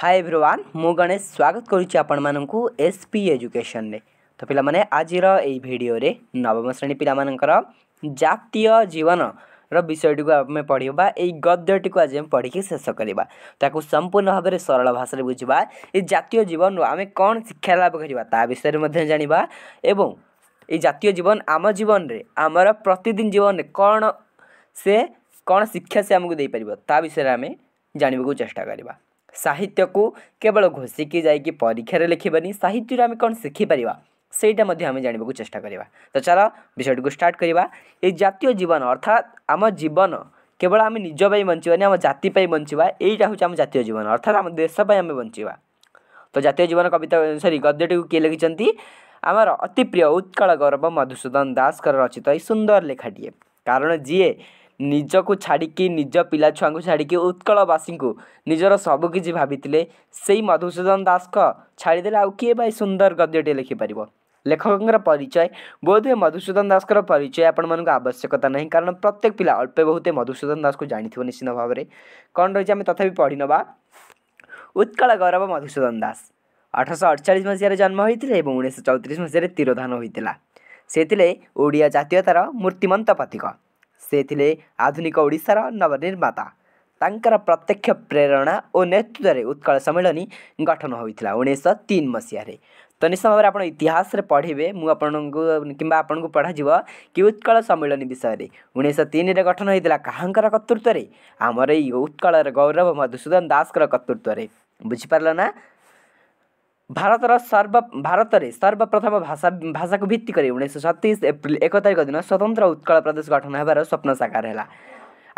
high everyone ମୁଁ ଗଣେଶ ସ୍ୱାଗତ କରୁଛି ଆପଣମାନଙ୍କୁ ଏସ୍ ପି ଏଜୁକେସନ୍ରେ ତ ପିଲାମାନେ ଆଜିର ଏହି ଭିଡ଼ିଓରେ ନବମ ଶ୍ରେଣୀ ପିଲାମାନଙ୍କର ଜାତୀୟ ଜୀବନର ବିଷୟଟିକୁ ଆମେ ପଢ଼ିବା ଏଇ ଗଦ୍ୟଟିକୁ ଆଜି ଆମେ ପଢ଼ିକି ଶେଷ କରିବା ତାକୁ ସମ୍ପୂର୍ଣ୍ଣ ଭାବରେ ସରଳ ଭାଷାରେ ବୁଝିବା ଏ ଜାତୀୟ ଜୀବନରୁ ଆମେ କ'ଣ ଶିକ୍ଷା ଲାଭ କରିବା ତା ବିଷୟରେ ମଧ୍ୟ ଜାଣିବା ଏବଂ এই জাতীয় জীবন আমার জীবনরে আমার প্রতিদিন জীবনরে কোণ সে কোণ শিক্ষা সে আমাকে দিয়ে পারিব তা বিষয়ে আমি জাণবাকে চেষ্টা করা ସାହିତ୍ୟକୁ କେବଳ ଘୋଷିକି ଯାଇକି ପରୀକ୍ଷାରେ ଲେଖିବାନି ସାହିତ୍ୟରୁ ଆମେ କ'ଣ ଶିଖିପାରିବା ସେଇଟା ମଧ୍ୟ ଆମେ ଜାଣିବାକୁ ଚେଷ୍ଟା କରିବା ତ ଚାଲ ବିଷୟଟିକୁ ଷ୍ଟାର୍ଟ କରିବା ଏଇ ଜାତୀୟ ଜୀବନ ଅର୍ଥାତ୍ ଆମ ଜୀବନ କେବଳ ଆମେ ନିଜ ପାଇଁ ବଞ୍ଚିବାନି ଆମ ଜାତି ପାଇଁ ବଞ୍ଚିବା ଏଇଟା ହେଉଛି ଆମ ଜାତୀୟ ଜୀବନ ଅର୍ଥାତ୍ ଆମ ଦେଶ ପାଇଁ ଆମେ ବଞ୍ଚିବା ତ ଜାତୀୟ ଜୀବନ କବିତା ସରି ଗଦ୍ୟଟିକୁ କିଏ ଲେଖିଛନ୍ତି ଆମର ଅତି ପ୍ରିୟ ଉତ୍କଳ ଗୌରବ ମଧୁସୂଦନ ଦାସଙ୍କର ରଚିତ ଏଇ ସୁନ୍ଦର ଲେଖାଟିଏ କାରଣ ଯିଏ ନିଜକୁ ଛାଡ଼ିକି ନିଜ ପିଲାଛୁଆଙ୍କୁ ଛାଡ଼ିକି ଉତ୍କଳବାସୀଙ୍କୁ ନିଜର ସବୁକିଛି ଭାବିଥିଲେ ସେଇ ମଧୁସୂଦନ ଦାସଙ୍କ ଛାଡ଼ିଦେଲେ ଆଉ କିଏ ବା ଏ ସୁନ୍ଦର ଗଦ୍ୟଟିଏ ଲେଖିପାରିବ ଲେଖକଙ୍କର ପରିଚୟ ବୋଧହୁଏ ମଧୁସୂଦନ ଦାସଙ୍କର ପରିଚୟ ଆପଣମାନଙ୍କୁ ଆବଶ୍ୟକତା ନାହିଁ କାରଣ ପ୍ରତ୍ୟେକ ପିଲା ଅଳ୍ପେ ବହୁତେ ମଧୁସୂଦନ ଦାସକୁ ଜାଣିଥିବ ନିଶ୍ଚିନ୍ତ ଭାବରେ କ'ଣ ରହିଛି ଆମେ ତଥାପି ପଢ଼ିନେବା ଉତ୍କଳ ଗୌରବ ମଧୁସୂଦନ ଦାସ ଅଠରଶହ ଅଠଚାଳିଶ ମସିହାରେ ଜନ୍ମ ହୋଇଥିଲେ ଏବଂ ଉଣେଇଶହ ଚଉତିରିଶ ମସିହାରେ ତିରୋଧାନ ହୋଇଥିଲା ସେ ଥିଲେ ଓଡ଼ିଆ ଜାତୀୟତାର ମୂର୍ତ୍ତିମନ୍ତ ପ୍ରତୀକ सेले आधुनिक ओडार नवनिर्माता प्रत्यक्ष प्रेरणा नेतृत्व ओतृत्व उत्कल सम्मिलि गठन हुन्छ उन्ेस तिन मसहार त निश्चय भएर आहासर पढि म कम्बा आउनु पढाइ कि उत्कल सम्मिलि विषयले उैश रे गठन हुन्छ कहाँको कर्तृत्वले आमर यही उत्कल र गौरव मधुसूदन दासृत्वले बुझिपार न भारत र सर्व भारतले सर्वप्रथम भाषा भाषाको ଭିତ୍ତିକରି ଉଣେଇଶହ ସତେଇଶ ଏପ୍ରିଲ ଏକ ତାରିଖ ଦିନ ସ୍ୱତନ୍ତ୍ର ଉତ୍କଳ ପ୍ରଦେଶ ଗଠନ ହେବାର ସ୍ୱପ୍ନ ସାକାର ହେଲା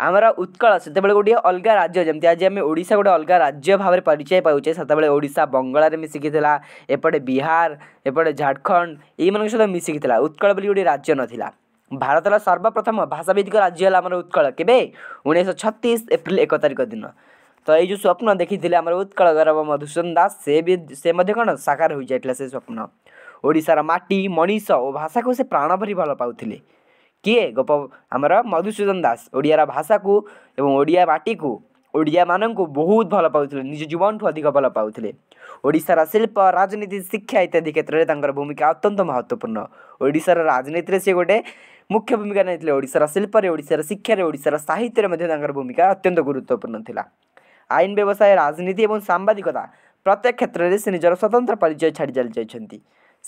ଆମର ଉତ୍କଳ ସେତେବେଳେ ଗୋଟିଏ ଅଲଗା ରାଜ୍ୟ ଯେମିତି ଆଜି ଆମେ ଓଡ଼ିଶା ଗୋଟେ ଅଲଗା ରାଜ୍ୟ ଭାବରେ ପରିଚୟ ପାଉଛେ ସେତେବେଳେ ଓଡ଼ିଶା ବଙ୍ଗଳାରେ ମିଶିକି ଥିଲା ଏପଟେ ବିହାର ଏପଟେ ଝାଡ଼ଖଣ୍ଡ ଏଇମାନଙ୍କ ସହିତ ମିଶିକି ଥିଲା ଉତ୍କଳ ବୋଲି ଗୋଟିଏ ରାଜ୍ୟ ନଥିଲା ଭାରତର ସର୍ବପ୍ରଥମ ଭାଷାଭିତ୍ତିକ ରାଜ୍ୟ ହେଲା ଆମର ଉତ୍କଳ କେବେ ଉଣେଇଶହ ଛତିଶ ଏପ୍ରିଲ ଏକ ତାରିଖ ଦିନ તો એ જો સ્વપ્ન દેખી ଥିଲେ ଆମର ଉତ୍କଳ ଗୌରବ ମଧୁସୂଦନ ଦାସ ସେ ବି ସେ ମଧ୍ୟ କ'ଣ ସାକାର ହୋଇଯାଇଥିଲା ସେ ସ୍ୱପ୍ନ ଓଡ଼ିଶାର ମାଟି ମଣିଷ ଓ ଭାଷାକୁ ସେ ପ୍ରାଣ ଭରି ଭଲ ପାଉଥିଲେ କିଏ ଗୋପ ଆମର ମଧୁସୂଦନ ଦାସ ଓଡ଼ିଆର ଭାଷାକୁ ଏବଂ ଓଡ଼ିଆ ମାଟିକୁ ଓଡ଼ିଆମାନଙ୍କୁ ବହୁତ ଭଲ ପାଉଥିଲେ ନିଜ ଜୀବନଠୁ ଅଧିକ ଭଲ ପାଉଥିଲେ ଓଡ଼ିଶାର ଶିଳ୍ପ ରାଜନୀତି ଶିକ୍ଷା ଇତ୍ୟାଦି କ୍ଷେତ୍ରରେ ତାଙ୍କର ଭୂମିକା ଅତ୍ୟନ୍ତ ମହତ୍ତ୍ୱପୂର୍ଣ୍ଣ ଓଡ଼ିଶାର ରାଜନୀତିରେ ସେ ଗୋଟେ ମୁଖ୍ୟ ଭୂମିକା ନେଇଥିଲେ ଓଡ଼ିଶାର ଶିଳ୍ପରେ ଓଡ଼ିଶାର ଶିକ୍ଷାରେ ଓଡ଼ିଶାର ସାହିତ୍ୟରେ ମଧ୍ୟ ତାଙ୍କର ଭୂମିକା ଅତ୍ୟନ୍ତ ଗୁରୁତ୍ୱପୂର୍ଣ୍ଣ ଥିଲା আইন ব্যৱসায়ৰ ৰাজনীতি আৰু সাম্বাদিকতা প্ৰত্যেক ক্ষেত্ৰৰে নিজৰ स्वतन्त्र পৰিচয় ছাই চলি যায় চন্তি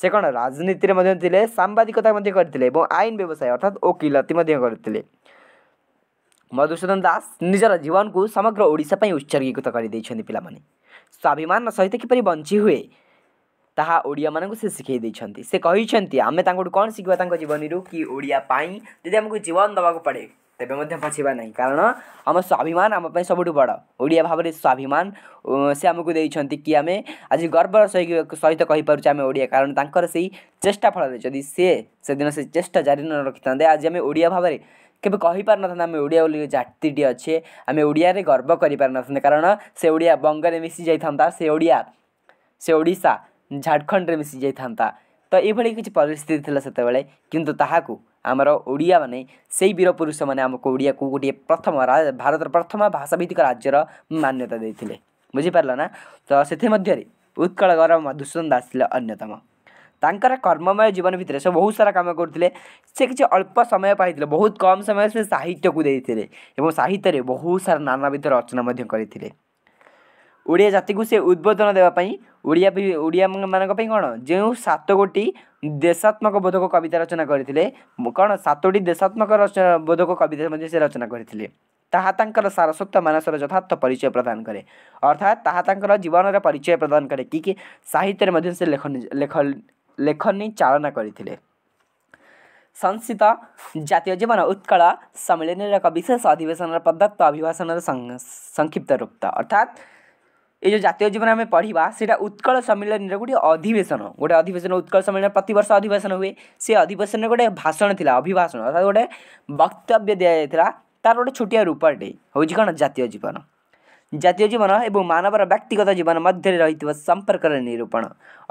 সেকোন ৰাজনীতিৰ মদ্যতিলে সাম্বাদিকতাৰ মদ্যত কৰtile আৰু আইন ব্যৱসায় অৰ্থাৎ উকীলৰ মদ্যত কৰtile মধুশদন দাস নিজৰ জীৱনক সামগ্ৰিক ওড়िसा পই উছৰ্গীকৃত কৰি দিছন্তি পিলামনি স্বাভিমানৰ সাহিত্যিক পৰি বஞ்சி হৈ তাহা ওড়িয়া মানাকো সে শিকাই দিছন্তি সে কহিছন্তি আমি তাং কোন শিকিব তাং জীৱনীৰ কি ওড়িয়া পই যদি আমাকো জীৱন দবাক পঢ়ে ତେବେ ମଧ୍ୟ ବଞ୍ଚିବା ନାହିଁ କାରଣ ଆମ ସ୍ୱାଭିମାନ ଆମ ପାଇଁ ସବୁଠୁ ବଡ଼ ଓଡ଼ିଆ ଭାବରେ ସ୍ୱାଭିମାନ ସେ ଆମକୁ ଦେଇଛନ୍ତି କି ଆମେ ଆଜି ଗର୍ବର ସହିତ କହିପାରୁଛେ ଆମେ ଓଡ଼ିଆ କାରଣ ତାଙ୍କର ସେଇ ଚେଷ୍ଟା ଫଳରେ ଯଦି ସିଏ ସେଦିନ ସେ ଚେଷ୍ଟା ଜାରି ନ ରଖିଥାନ୍ତେ ଆଜି ଆମେ ଓଡ଼ିଆ ଭାବରେ କେବେ କହିପାରିନଥାନ୍ତେ ଆମେ ଓଡ଼ିଆ ବୋଲି ଜାତିଟିଏ ଅଛେ ଆମେ ଓଡ଼ିଆରେ ଗର୍ବ କରିପାରିନଥାନ୍ତେ କାରଣ ସେ ଓଡ଼ିଆ ବଙ୍ଗରେ ମିଶି ଯାଇଥାନ୍ତା ସେ ଓଡ଼ିଆ ସେ ଓଡ଼ିଶା ଝାଡ଼ଖଣ୍ଡରେ ମିଶି ଯାଇଥାନ୍ତା ତ ଏଇଭଳି କିଛି ପରିସ୍ଥିତି ଥିଲା ସେତେବେଳେ କିନ୍ତୁ ତାହାକୁ ଆମର ଓଡ଼ିଆମାନେ ସେଇ ବୀରପୁରୁଷମାନେ ଆମକୁ ଓଡ଼ିଆକୁ ଗୋଟିଏ ପ୍ରଥମ ଭାରତର ପ୍ରଥମ ଭାଷାଭିତ୍ତିକ ରାଜ୍ୟର ମାନ୍ୟତା ଦେଇଥିଲେ ବୁଝିପାରିଲ ନା ତ ସେଥିମଧ୍ୟରେ ଉତ୍କଳ ଗୌରବ ମଧୁସୂଦନ ଦାସ ଥିଲେ ଅନ୍ୟତମ ତାଙ୍କର କର୍ମମୟ ଜୀବନ ଭିତରେ ସେ ବହୁତ ସାରା କାମ କରୁଥିଲେ ସେ କିଛି ଅଳ୍ପ ସମୟ ପାଇଥିଲେ ବହୁତ କମ୍ ସମୟ ସେ ସାହିତ୍ୟକୁ ଦେଇଥିଲେ ଏବଂ ସାହିତ୍ୟରେ ବହୁତ ସାରା ନାନାବିଧ ରଚନା ମଧ୍ୟ କରିଥିଲେ ओडिया जाति को सी उद्बोधन देवाई ओडिया कौन जो सात गोटी देशात्मक बोधक कविता रचना करते कौन सतोटी देशात्मक बोधक कविता से रचना करते ताकर सारस्वत मानसर यथार्थ परिचय प्रदान कै अर्थात ताकर जीवन परिचय प्रदान कै कि साहित्य में लेखनी चालना करते संस्थित जितियों जीवन उत्कल सम्मेलन एक विशेष अधिवेशन पदत्त अभिभाषण संक्षिप्त रूप अर्थात ଏ ଯେଉଁ ଜାତୀୟ ଜୀବନ ଆମେ ପଢ଼ିବା ସେଇଟା ଉତ୍କଳ ସମ୍ମିଳନୀର ଗୋଟିଏ ଅଧିବେଶନ ଗୋଟେ ଅଧିବେଶନ ଉତ୍କଳ ସମ୍ମିଳନୀ ପ୍ରତିବର୍ଷ ଅଧିବେଶନ ହୁଏ ସେ ଅଧିବେଶନରେ ଗୋଟେ ଭାଷଣ ଥିଲା ଅଭିଭାଷଣ ଅର୍ଥାৎ ଗୋଟେ ବକ୍ତବ୍ୟ ଦିଆଯାଇଥିଲା ତାର ଗୋଟେ ଛୋଟିଆ ରୂପଟେ ହେଉଛି କ'ଣ ଜାତୀୟ ଜୀବନ ଜାତୀୟ ଜୀବନ ଏବଂ ମାନବର ବ୍ୟକ୍ତିଗତ ଜୀବନ ମଧ୍ୟରେ ରହିଥିବା ସମ୍ପର୍କର ନିରୂପଣ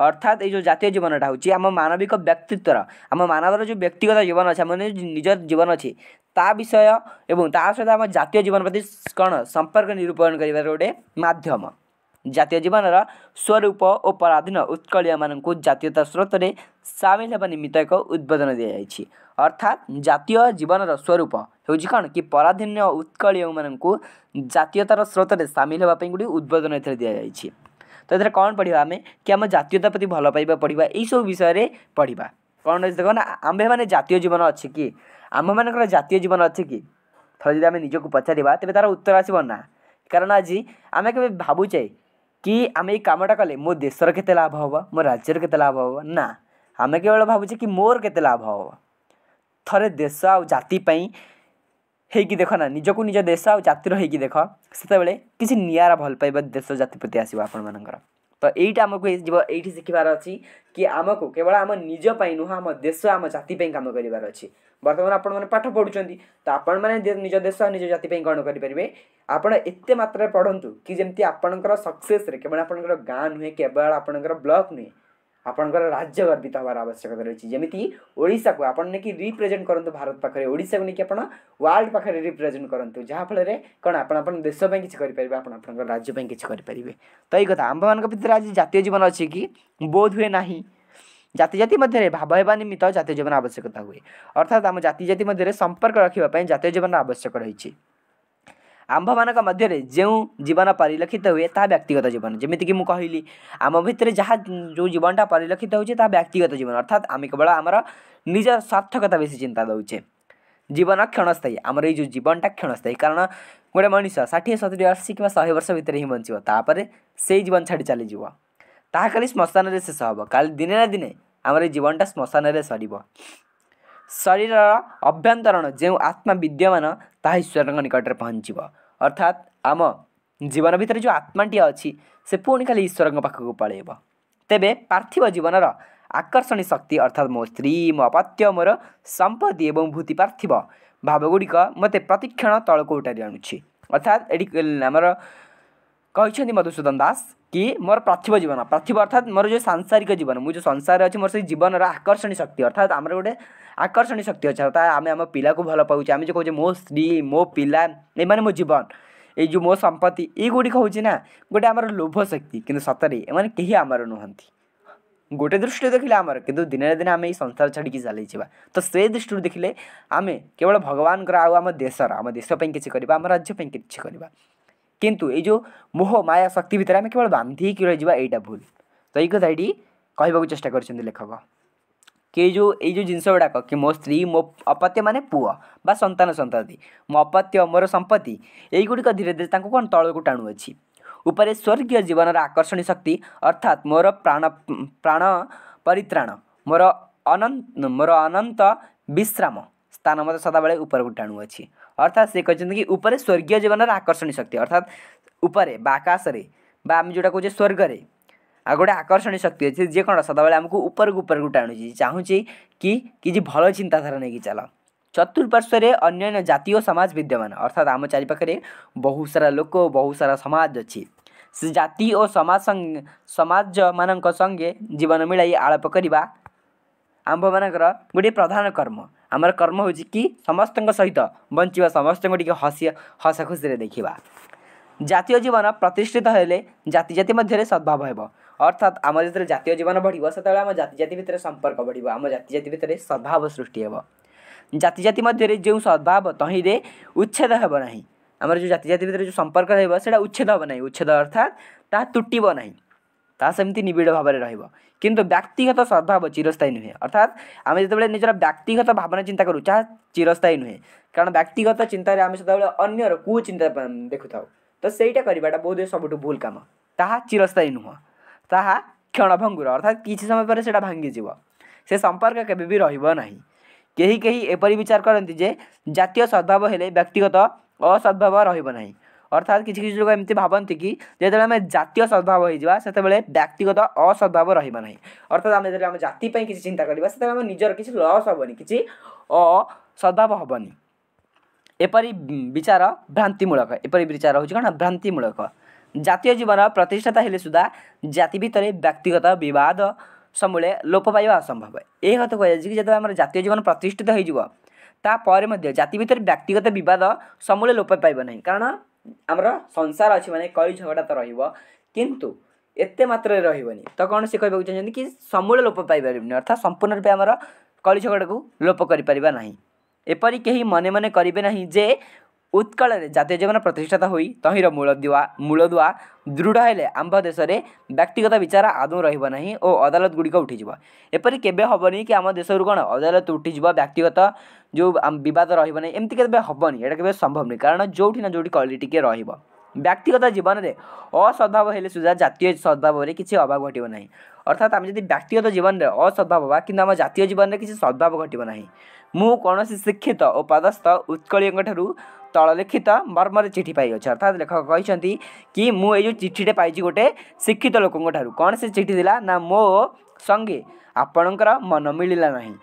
ଅର୍ଥାତ୍ ଏଇ ଯେଉଁ ଜାତୀୟ ଜୀବନଟା ହେଉଛି ଆମ ମାନବିକ ବ୍ୟକ୍ତିତ୍ୱର ଆମ ମାନବର ଯେଉଁ ବ୍ୟକ୍ତିଗତ ଜୀବନ ଅଛି ଆମ ନିଜ ଜୀବନ ଅଛି ତା ବିଷୟ ଏବଂ ତା ସହିତ ଆମ ଜାତୀୟ ଜୀବନ ପ୍ରତି କ'ଣ ସମ୍ପର୍କ ନିରୂପଣ କରିବାର ଗୋଟେ ମାଧ୍ୟମ ଜାତୀୟ ଜୀବନର ସ୍ୱରୂପ ଓ ପରାଧୀନ ଉତ୍କଳୀୟମାନଙ୍କୁ ଜାତୀୟତା ସ୍ରୋତରେ ସାମିଲ ହେବା ନିମିତ୍ତ ଏକ ଉଦ୍ବୋଧନ ଦିଆଯାଇଛି ଅର୍ଥାତ୍ ଜାତୀୟ ଜୀବନର ସ୍ୱରୂପ ହେଉଛି କ'ଣ କି ପରାଧୀନ ଉତ୍କଳୀୟମାନଙ୍କୁ ଜାତୀୟତାର ସ୍ରୋତରେ ସାମିଲ ହେବା ପାଇଁ ଗୋଟିଏ ଉଦ୍ବୋଧନ ଏଥିରେ ଦିଆଯାଇଛି ତ ଏଥିରେ କ'ଣ ପଢ଼ିବା ଆମେ କି ଆମ ଜାତୀୟତା ପ୍ରତି ଭଲ ପାଇବା ପଢ଼ିବା ଏଇସବୁ ବିଷୟରେ ପଢ଼ିବା କ'ଣ ରହିଛି ଦେଖ ନା ଆମ୍ଭେମାନେ ଜାତୀୟ ଜୀବନ ଅଛି କି ଆମ୍ଭମାନଙ୍କର ଜାତୀୟ ଜୀବନ ଅଛି କି ଥରେ ଯଦି ଆମେ ନିଜକୁ ପଚାରିବା ତେବେ ତା'ର ଉତ୍ତର ଆସିବ ନା କାରଣ ଆଜି ଆମେ କେବେ ଭାବୁଛେ कि आम ये कमटा कले मो देशर के लाभ हे मो राज्य के लाभ हे ना आम केवल भावे कि मोर के लाभ हे थे देश आई होक देख ना निज को निज देश आतिर हो देख से किसी निरा भल पाइबा देश जाति प्रति आसो आपर ତ ଏଇଟା ଆମକୁ ହେଇଯିବ ଏଇଠି ଶିଖିବାର ଅଛି କି ଆମକୁ କେବଳ ଆମ ନିଜ ପାଇଁ ନୁହଁ ଆମ ଦେଶ ଆମ ଜାତି ପାଇଁ କାମ କରିବାର ଅଛି ବର୍ତ୍ତମାନ ଆପଣମାନେ ପାଠ ପଢ଼ୁଛନ୍ତି ତ ଆପଣମାନେ ନିଜ ଦେଶ ନିଜ ଜାତି ପାଇଁ କ'ଣ କରିପାରିବେ ଆପଣ ଏତେ ମାତ୍ରାରେ ପଢ଼ନ୍ତୁ କି ଯେମିତି ଆପଣଙ୍କର ସକ୍ସେସ୍ରେ କେବଳ ଆପଣଙ୍କର ଗାଁ ନୁହେଁ କେବଳ ଆପଣଙ୍କର ବ୍ଲକ୍ ନୁହେଁ ଆପଣଙ୍କର ରାଜ୍ୟ ଗର୍ବିତ ହେବାର ଆବଶ୍ୟକତା ରହିଛି ଯେମିତି ଓଡ଼ିଶାକୁ ଆପଣ ନେଇକି ରିପ୍ରେଜେଣ୍ଟ କରନ୍ତୁ ଭାରତ ପାଖରେ ଓଡ଼ିଶାକୁ ନେଇକି ଆପଣ ୱାର୍ଲଡ ପାଖରେ ରିପ୍ରେଜେଣ୍ଟ କରନ୍ତୁ ଯାହାଫଳରେ କ'ଣ ଆପଣ ଆପଣ ଦେଶ ପାଇଁ କିଛି କରିପାରିବେ ଆପଣ ଆପଣଙ୍କ ରାଜ୍ୟ ପାଇଁ କିଛି କରିପାରିବେ ତ ଏଇ କଥା ଆମ୍ଭମାନଙ୍କ ଭିତରେ ଆଜି ଜାତୀୟ ଜୀବନ ଅଛି କି ବୋଧ ହୁଏ ନାହିଁ ଜାତି ଜାତି ମଧ୍ୟରେ ଭାବ ହେବା ନିମିତ୍ତ ଜାତୀୟ ଜୀବନ ଆବଶ୍ୟକତା ହୁଏ ଅର୍ଥାତ୍ ଆମ ଜାତି ଜାତି ମଧ୍ୟରେ ସମ୍ପର୍କ ରଖିବା ପାଇଁ ଜାତୀୟ ଜୀବନର ଆବଶ୍ୟକ ରହିଛି ଆମ୍ଭମାନଙ୍କ ମଧ୍ୟରେ ଯେଉଁ ଜୀବନ ପରିଲକ୍ଷିତ ହୁଏ ତାହା ବ୍ୟକ୍ତିଗତ ଜୀବନ ଯେମିତିକି ମୁଁ କହିଲି ଆମ ଭିତରେ ଯାହା ଯେଉଁ ଜୀବନଟା ପରିଲକ୍ଷିତ ହେଉଛି ତାହା ବ୍ୟକ୍ତିଗତ ଜୀବନ ଅର୍ଥାତ୍ ଆମେ କେବଳ ଆମର ନିଜ ସାର୍ଥକତା ବେଶୀ ଚିନ୍ତା ଦେଉଛେ ଜୀବନ କ୍ଷଣସ୍ଥାୟୀ ଆମର ଏଇ ଯେଉଁ ଜୀବନଟା କ୍ଷଣସ୍ଥାୟୀ କାରଣ ଗୋଟେ ମଣିଷ ଷାଠିଏ ସତୁରି ଅଶୀ କିମ୍ବା ଶହେ ବର୍ଷ ଭିତରେ ହିଁ ବଞ୍ଚିବ ତାପରେ ସେଇ ଜୀବନ ଛାଡ଼ି ଚାଲିଯିବ ତାହା କାଲି ଶ୍ମଶାନରେ ଶେଷ ହେବ କାଲି ଦିନେ ନା ଦିନେ ଆମର ଏଇ ଜୀବନଟା ଶ୍ମଶାନରେ ସରିବ ଶରୀରର ଅଭ୍ୟନ୍ତରଣ ଯେଉଁ ଆତ୍ମା ବିଦ୍ୟମାନ ତାହା ଈଶ୍ୱରଙ୍କ ନିକଟରେ ପହଞ୍ଚିବ अर्थात आम जीवनभित्र जो अछि से पूर्ण खाली ईश्वर पाखक पल तर्थिव जीवन र आकर्षणीय शक्ति अर्थात मो स्त्री मो अपत्य मेरो सम्पत्ति एउटा भूति पर्थिव भावुडिक मते प्रतीक्षण तलकुटारि आणु अर्थात एडी नामर र मधुसूदन दास कि मोर पार्थिव जीवन पार्थिव अर्थात मोर जो सांसारिक जीवन मुझ संसार अच्छे मोर से जीवन आकर्षण शक्ति अर्थात आम गोटे आकर्षण शक्ति अच्छे अर्थात आम आम पिला को भल पाऊे आम जो कहे मो स्त्री मो पिला एमाने मो जीवन ये जो मो संपत्ति युड़ी हूँ ना गोटे आम लोभ शक्ति कि सतरे ये कहीं आमर नुहत गोटे दृष्टि देखिले आमर कि दिन दिन आम ये संसार छाड़ी चल तो से दृष्टि देखिले आम केवल भगवान आम देशर आम देश किसी करवा आम राज्य किसी କିନ୍ତୁ ଏଇ ଯେଉଁ ମୋହ ମାୟା ଶକ୍ତି ଭିତରେ ଆମେ କେବଳ ବାନ୍ଧିକି ରହିଯିବା ଏଇଟା ଭୁଲ ତ ଏଇ କଥାଟି କହିବାକୁ ଚେଷ୍ଟା କରିଛନ୍ତି ଲେଖକ କି ଏଇ ଯେଉଁ ଏଇ ଯେଉଁ ଜିନିଷ ଗୁଡ଼ାକ କି ମୋ ସ୍ତ୍ରୀ ମୋ ଅପାତ୍ୟ ମାନେ ପୁଅ ବା ସନ୍ତାନ ସନ୍ତତି ମୋ ଅପାତ୍ୟ ମୋର ସମ୍ପତ୍ତି ଏଇଗୁଡ଼ିକ ଧୀରେ ଧୀରେ ତାଙ୍କୁ କ'ଣ ତଳକୁ ଟାଣୁଅଛି ଉପରେ ସ୍ୱର୍ଗୀୟ ଜୀବନର ଆକର୍ଷଣୀ ଶକ୍ତି ଅର୍ଥାତ୍ ମୋର ପ୍ରାଣ ପ୍ରାଣ ପରିତ୍ରାଣ ମୋର ଅନନ୍ତ ମୋର ଅନନ୍ତ ବିଶ୍ରାମ ସ୍ଥାନ ମୋତେ ସଦାବେଳେ ଉପରକୁ ଟାଣୁଅଛି অর্থাৎ সে কি উপরে স্বর্গীয় জীবনর আকর্ষণী শক্তি অর্থাৎ উপরে বা আকাশে বা আমি যেটা কৌছে স্বর্গরে ଆଉ ଗୋଟେ ଆକର୍ଷଣୀୟ ଶକ୍ତି ଅଛି ଯିଏ କ'ଣ ସଦାବେଳେ ଆମକୁ ଉପରକୁ ଉପରକୁ ଟାଣୁଛି ଚାହୁଁଛି କି କିଛି ଭଲ ଚିନ୍ତାଧାରା ନେଇକି ଚାଲ ଚତୁଃପାର୍ଶ୍ୱରେ ଅନ୍ୟାନ୍ୟ ଜାତି ଓ ସମାଜ ବିଦ୍ୟମାନ ଅର୍ଥାତ୍ ଆମ ଚାରିପାଖରେ ବହୁ ସାରା ଲୋକ ବହୁ ସାରା ସମାଜ ଅଛି ସେ ଜାତି ଓ ସମାଜ ସମାଜମାନଙ୍କ ସଙ୍ଗେ ଜୀବନ ମିଳାଇ ଆଳାପ କରିବା ଆମ୍ଭମାନଙ୍କର ଗୋଟିଏ ପ୍ରଧାନ କର୍ମ ଆମର କର୍ମ ହେଉଛି କି ସମସ୍ତଙ୍କ ସହିତ ବଞ୍ଚିବା ସମସ୍ତଙ୍କୁ ଟିକେ ହସି ହସ ଖୁସିରେ ଦେଖିବା ଜାତୀୟ ଜୀବନ ପ୍ରତିଷ୍ଠିତ ହେଲେ ଜାତି ଜାତି ମଧ୍ୟରେ ସଦ୍ଭାବ ହେବ ଅର୍ଥାତ୍ ଆମର ଯେତେବେଳେ ଜାତୀୟ ଜୀବନ ବଢ଼ିବ ସେତେବେଳେ ଆମ ଜାତି ଜାତି ଭିତରେ ସମ୍ପର୍କ ବଢ଼ିବ ଆମ ଜାତି ଜାତି ଭିତରେ ସଦ୍ଭାବ ସୃଷ୍ଟି ହେବ ଜାତି ଜାତି ମଧ୍ୟରେ ଯେଉଁ ସଦ୍ଭାବ ତହିଁରେ ଉଚ୍ଛେଦ ହେବ ନାହିଁ ଆମର ଯେଉଁ ଜାତି ଜାତି ଭିତରେ ଯେଉଁ ସମ୍ପର୍କ ରହିବ ସେଇଟା ଉଚ୍ଛେଦ ହେବ ନାହିଁ ଉଚ୍ଛେଦ ଅର୍ଥାତ୍ ତାହା ତୁଟିବ ନାହିଁ ताकि निविड़ भाव में रुँ व्यक्तिगत सद्भाव चिरस्थायी नुहे अर्थात आम जो निजर व्यक्तिगत भावना चिंता करूँ ता चिरस्थायी नुहे कारण व्यक्तिगत चिंतार आम सदा अगर कुचिता देखु था तो सहीटा करवा बहुत सब भूल कम ता चिरस्थायी नुह ता भंगुर अर्थात किसी समय पर भांगिजी से संपर्क के रही कहीं कहीं एपरी विचार करती जय जय सद्भाव हेले व्यक्तिगत असद्भाव रही अर्थात किसी किसी लोग एमती भावती कि जब आम जितिय सद्भाव होत व्यक्तिगत असद्भाव रही है अर्थात आम जब जाति किसी चिंता करवा से निजर किसी लस हेनी किसी असद्भाव हेनी एपरी विचार भ्रांतिमूलक विचार हो भ्रांतिमूलक जितिय जीवन प्रतिष्ठाता हेले सुधा जाति भितर व्यक्तिगत बद समूले लोप पाइबा असंभव यह कथ कमर जितिय जीवन प्रतिष्ठित होता जाति भितर व्यक्तिगत बद समूले लोप पाइबना कारण ଆମର ସଂସାର ଅଛି ମାନେ କଳି ଝଗଡ଼ା ତ ରହିବ କିନ୍ତୁ ଏତେ ମାତ୍ରାରେ ରହିବନି ତ କ'ଣ ସେ କହିବାକୁ ଚାହୁଁଛନ୍ତି କି ସମୂଳ ଲୋପ ପାଇପାରିବନି ଅର୍ଥାତ୍ ସମ୍ପୂର୍ଣ୍ଣ ରୂପେ ଆମର କଳି ଝଗଡ଼ାକୁ ଲୋପ କରିପାରିବା ନାହିଁ ଏପରି କେହି ମନେ ମନେ କରିବେ ନାହିଁ ଯେ ଉତ୍କଳରେ ଜାତୀୟ ଜୀବନ ପ୍ରତିଷ୍ଠିତ ହୋଇ ତହିଁର ମୂଳଦୁଆ ମୂଳଦୁଆ ଦୃଢ଼ ହେଲେ ଆମ୍ଭ ଦେଶରେ ବ୍ୟକ୍ତିଗତ ବିଚାର ଆଦୌ ରହିବ ନାହିଁ ଓ ଅଦାଲତ ଗୁଡ଼ିକ ଉଠିଯିବ ଏପରି କେବେ ହେବନି କି ଆମ ଦେଶରୁ କ'ଣ ଅଦାଲତ ଉଠିଯିବ ବ୍ୟକ୍ତିଗତ जो ବିବାଦ ରହିବନି ଏମିତି କେବେ ହେବନି ଏଇଟା କେବେ ସମ୍ଭବ ନୁହେଁ କାରଣ ଯେଉଁଠି ନା ଯେଉଁଠି କଳି ଟିକେ ରହିବ ବ୍ୟକ୍ତିଗତ ଜୀବନରେ ଅସଦ୍ଭାବ ହେଲେ ସୁଦ୍ଧା ଜାତୀୟ ସଦ୍ଭାବରେ କିଛି ଅଭାବ ଘଟିବ ନାହିଁ ଅର୍ଥାତ୍ ଆମେ ଯଦି ବ୍ୟକ୍ତିଗତ ଜୀବନରେ ଅସଦ୍ଭାବ ହେବା କିନ୍ତୁ ଆମ ଜାତୀୟ ଜୀବନରେ କିଛି ସଦ୍ଭାବ ଘଟିବ ନାହିଁ ମୁଁ କୌଣସି ଶିକ୍ଷିତ ଓ ପଦସ୍ଥ ଉତ୍କଳୀୟଙ୍କଠାରୁ ତଳଲିଖିତ ମର୍ମରେ ଚିଠି ପାଇଅଛି ଅର୍ଥାତ୍ ଲେଖକ କହିଛନ୍ତି କି ମୁଁ ଏଇ ଯେଉଁ ଚିଠିଟେ ପାଇଛି ଗୋଟେ ଶିକ୍ଷିତ ଲୋକଙ୍କଠାରୁ କ'ଣ ସେ ଚିଠି ଥିଲା ନା ମୋ ସଙ୍ଗେ ଆପଣଙ୍କର ମନ ମିଳିଲା ନାହିଁ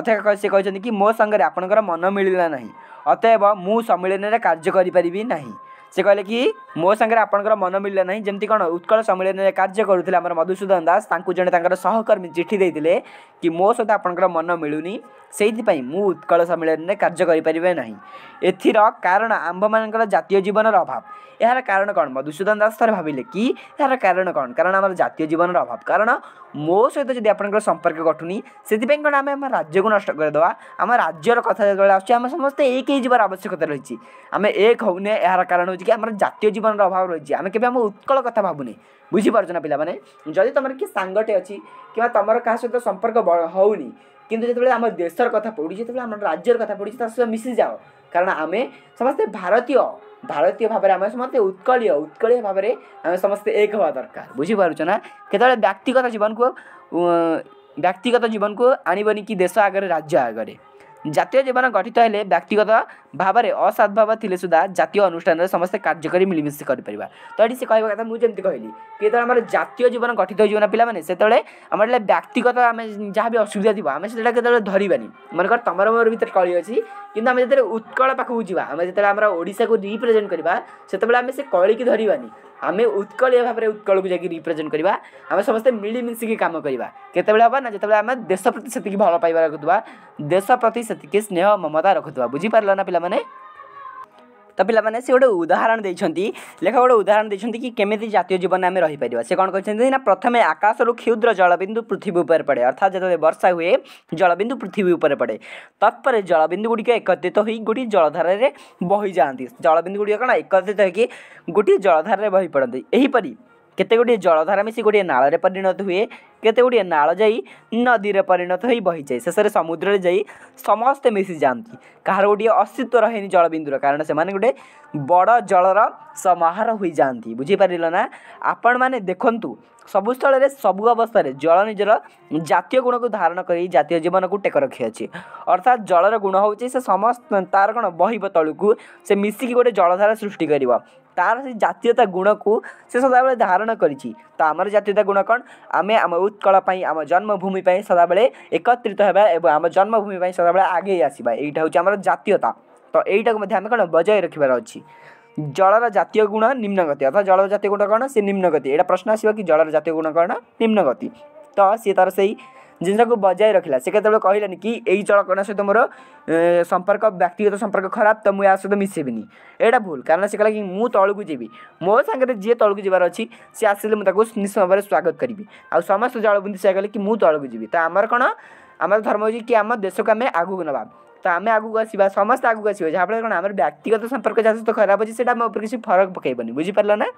ତଥା ସେ କହିଛନ୍ତି କି ମୋ ସାଙ୍ଗରେ ଆପଣଙ୍କର ମନ ମିଳିଲା ନାହିଁ ଅତଏବ ମୁଁ ସମ୍ମିଳନୀରେ କାର୍ଯ୍ୟ କରିପାରିବି ନାହିଁ ସେ କହିଲେ କି ମୋ ସାଙ୍ଗରେ ଆପଣଙ୍କର ମନ ମିଳିଲା ନାହିଁ ଯେମିତି କ'ଣ ଉତ୍କଳ ସମ୍ମିଳନୀରେ କାର୍ଯ୍ୟ କରୁଥିଲେ ଆମର ମଧୁସୂଦନ ଦାସ ତାଙ୍କୁ ଜଣେ ତାଙ୍କର ସହକର୍ମୀ ଚିଠି ଦେଇଥିଲେ କି ମୋ ସହିତ ଆପଣଙ୍କର ମନ ମିଳୁନି ସେଇଥିପାଇଁ ମୁଁ ଉତ୍କଳ ସମ୍ମିଳନୀରେ କାର୍ଯ୍ୟ କରିପାରିବେ ନାହିଁ ଏଥିର କାରଣ ଆମ୍ଭମାନଙ୍କର ଜାତୀୟ ଜୀବନର ଅଭାବ ଏହାର କାରଣ କ'ଣ ମଧୁସୂଦନ ଦାସ ଥରେ ଭାବିଲେ କି ଏହାର କାରଣ କ'ଣ କାରଣ ଆମର ଜାତୀୟ ଜୀବନର ଅଭାବ କାରଣ ମୋ ସହିତ ଯଦି ଆପଣଙ୍କର ସମ୍ପର୍କ ଘଟୁନି ସେଥିପାଇଁ କ'ଣ ଆମେ ଆମ ରାଜ୍ୟକୁ ନଷ୍ଟ କରିଦେବା ଆମ ରାଜ୍ୟର କଥା ଯେତେବେଳେ ଆସୁଛି ଆମେ ସମସ୍ତେ ଏକ ହେଇଯିବାର ଆବଶ୍ୟକତା ରହିଛି ଆମେ ଏକ ହେଉନେ ଏହାର କାରଣ ହେଉଛି କି ଆମର ଜାତୀୟ ଜୀବନର ଅଭାବ ରହିଛି ଆମେ କେବେ ଆମ ଉତ୍କଳ କଥା ଭାବୁନି ବୁଝିପାରୁଛ ନା ପିଲାମାନେ ଯଦି ତୁମର କିଏ ସାଙ୍ଗଟେ ଅଛି କିମ୍ବା ତୁମର କାହା ସହିତ ସମ୍ପର୍କ ହେଉନି কিন্তু যেতবে আমার দেশের কথা পড়ুছি যেতবে আমার রাজ্যর কথা পড়ুছি তার সহ মিশি যাও কারণ আমি সমস্তে ভারতীয় ভারতীয় ভাবে আমি সমস্তে উৎকলীয় উৎকলীয় ভাবে আমি সমস্তে এক হওয়া দরকার বুঝিপারুছ না কেতবে ব্যক্তিগত জীবনকু ব্যক্তিগত জীবনকু আনবনি কি দেশ আগরে রাজ্য আগরে ଜାତୀୟ ଜୀବନ ଗଠିତ ହେଲେ ବ୍ୟକ୍ତିଗତ ଭାବରେ ଅସଦ୍ଭାବ ଥିଲେ ସୁଦ୍ଧା ଜାତୀୟ ଅନୁଷ୍ଠାନରେ ସମସ୍ତେ କାର୍ଯ୍ୟକାରୀ ମିଳିମିଶି କରିପାରିବା ତ ଏଠି ସେ କହିବା କଥା ମୁଁ ଯେମିତି କହିଲି କି ଯେତେବେଳେ ଆମର ଜାତୀୟ ଜୀବନ ଗଠିତ ହୋଇଯିବ ନା ପିଲାମାନେ ସେତେବେଳେ ଆମର ହେଲେ ବ୍ୟକ୍ତିଗତ ଆମେ ଯାହା ବି ଅସୁବିଧା ଥିବ ଆମେ ସେତେବେଳେ କେତେବେଳେ ଧରିବାନି ମନେକର ତମର ମୋର ଭିତରେ କଳି ଅଛି କିନ୍ତୁ ଆମେ ଯେତେବେଳେ ଉତ୍କଳ ପାଖକୁ ଯିବା ଆମେ ଯେତେବେଳେ ଆମର ଓଡ଼ିଶାକୁ ରିପ୍ରେଜେଣ୍ଟ କରିବା ସେତେବେଳେ ଆମେ ସେ କଳିକି ଧରିବାନି ଆମେ ଉତ୍କଳୀୟ ଭାବରେ ଉତ୍କଳକୁ ଯାଇକି ରିପ୍ରେଜେଣ୍ଟ କରିବା ଆମେ ସମସ୍ତେ ମିଳିମିଶିକି କାମ କରିବା କେତେବେଳେ ହେବ ନା ଯେତେବେଳେ ଆମେ ଦେଶ ପ୍ରତି ସେତିକି ଭଲ ପାଇବା ରଖୁଥିବା ଦେଶ ପ୍ରତି ସେତିକି ସ୍ନେହ ମମତା ରଖୁଥିବା ବୁଝିପାରିଲ ନା ପିଲାମାନେ ତ ପିଲାମାନେ ସେ ଗୋଟେ ଉଦାହରଣ ଦେଇଛନ୍ତି ଲେଖକ ଗୋଟେ ଉଦାହରଣ ଦେଇଛନ୍ତି କି କେମିତି ଜାତୀୟ ଜୀବନରେ ଆମେ ରହିପାରିବା ସେ କ'ଣ କହିଛନ୍ତି ନା ପ୍ରଥମେ ଆକାଶରୁ କ୍ଷୁଦ୍ର ଜଳବିନ୍ଦୁ ପୃଥିବୀ ଉପରେ ପଡ଼େ ଅର୍ଥାତ୍ ଯେତେବେଳେ ବର୍ଷା ହୁଏ ଜଳବିନ୍ଦୁ ପୃଥିବୀ ଉପରେ ପଡ଼େ ତତ୍ପରେ ଜଳବିନ୍ଦୁ ଗୁଡ଼ିକ ଏକତ୍ରିତ ହୋଇ ଗୋଟିଏ ଜଳଧାରାରେ ବହିଯାଆନ୍ତି ଜଳବିନ୍ଦୁ ଗୁଡ଼ିକ କ'ଣ ଏକତ୍ରିତ ହୋଇକି ଗୋଟିଏ ଜଳଧାରାରେ ବହି ପଡ଼ନ୍ତି ଏହିପରି କେତେ ଗୁଡ଼ିଏ ଜଳଧାରା ମିଶି ଗୁଡ଼ିଏ ନାଳରେ ପରିଣତ ହୁଏ କେତେ ଗୁଡ଼ିଏ ନାଳ ଯାଇ ନଦୀରେ ପରିଣତ ହୋଇ ବହିଯାଏ ଶେଷରେ ସମୁଦ୍ରରେ ଯାଇ ସମସ୍ତେ ମିଶିଯାଆନ୍ତି କାହାର ଗୋଟିଏ ଅସ୍ତିତ୍ୱ ରହେନି ଜଳବିନ୍ଦୁର କାରଣ ସେମାନେ ଗୋଟେ ବଡ଼ ଜଳର ସମାହାର ହୋଇଯାଆନ୍ତି ବୁଝିପାରିଲ ନା ଆପଣମାନେ ଦେଖନ୍ତୁ ସବୁ ସ୍ଥଳରେ ସବୁ ଅବସ୍ଥାରେ ଜଳ ନିଜର ଜାତୀୟ ଗୁଣକୁ ଧାରଣ କରି ଜାତୀୟ ଜୀବନକୁ ଟେକ ରଖିଅଛି ଅର୍ଥାତ ଜଳର ଗୁଣ ହେଉଛି ସେ ସମସ୍ତ ତାର କ'ଣ ବହିବ ତଳକୁ ସେ ମିଶିକି ଗୋଟେ ଜଳଧାରା ସୃଷ୍ଟି କରିବ ତାର ସେ ଜାତୀୟତା ଗୁଣକୁ ସେ ସଦାବେଳେ ଧାରଣ କରିଛି ତ ଆମର ଜାତୀୟତା ଗୁଣ କ'ଣ ଆମେ ଆମ ଉତ୍କଳ ପାଇଁ ଆମ ଜନ୍ମଭୂମି ପାଇଁ ସଦାବେଳେ ଏକତ୍ରିତ ହେବା ଏବଂ ଆମ ଜନ୍ମଭୂମି ପାଇଁ ସଦାବେଳେ ଆଗେଇ ଆସିବା ଏଇଟା ହେଉଛି ଆମର ଜାତୀୟତା ତ ଏଇଟାକୁ ମଧ୍ୟ ଆମେ କ'ଣ ବଜାୟ ରଖିବାର ଅଛି ଜଳର ଜାତୀୟ ଗୁଣ ନିମ୍ନଗତି ଅର୍ଥାৎ ଜଳର ଜାତୀୟ ଗୁଣ କ'ଣ ସେ ନିମ୍ନଗତି ଏଇଟା ପ୍ରଶ୍ନ ଆସିବ କି ଜଳର ଜାତୀୟ ଗୁଣ କ'ଣ ନିମ୍ନଗତି ତ ସିଏ ତାର ସେଇ ଜିନିଷକୁ ବଜାୟ ରଖିଲା ସେ କେତେବେଳେ କହିଲାନି କି ଏଇ ଜଳକଣା ସହିତ ମୋର ସମ୍ପର୍କ ବ୍ୟକ୍ତିଗତ ସମ୍ପର୍କ ଖରାପ ତ ମୁଁ ଏହା ସହିତ ମିଶିବିନି ଏଇଟା ଭୁଲ କାରଣ ସେ କହିଲା କି ମୁଁ ତଳକୁ ଯିବି ମୋ ସାଙ୍ଗରେ ଯିଏ ତଳକୁ ଯିବାର ଅଛି ସେ ଆସିଲେ ମୁଁ ତାକୁ ନିଶ୍ଚିତ ଭାବରେ ସ୍ୱାଗତ କରିବି ଆଉ ସମସ୍ତେ ଜଳବନ୍ଦୀ ସେୟା କହିଲେ କି ମୁଁ ତଳକୁ ଯିବି ତ ଆମର କ'ଣ ଆମର ଧର୍ମ ହେଉଛି କି ଆମ ଦେଶକୁ ଆମେ ଆଗକୁ ନେବା ତ ଆମେ ଆଗକୁ ଆସିବା ସମସ୍ତେ ଆଗକୁ ଆସିବା ଯାହାଫଳରେ କ'ଣ ଆମର ବ୍ୟକ୍ତିଗତ ସମ୍ପର୍କ ଯାହା ସହିତ ଖରାପ ଅଛି ସେଇଟା ଆମ ଉପରେ କିଛି ଫରକ ପକାଇବନି ବୁଝିପାରିଲ ନା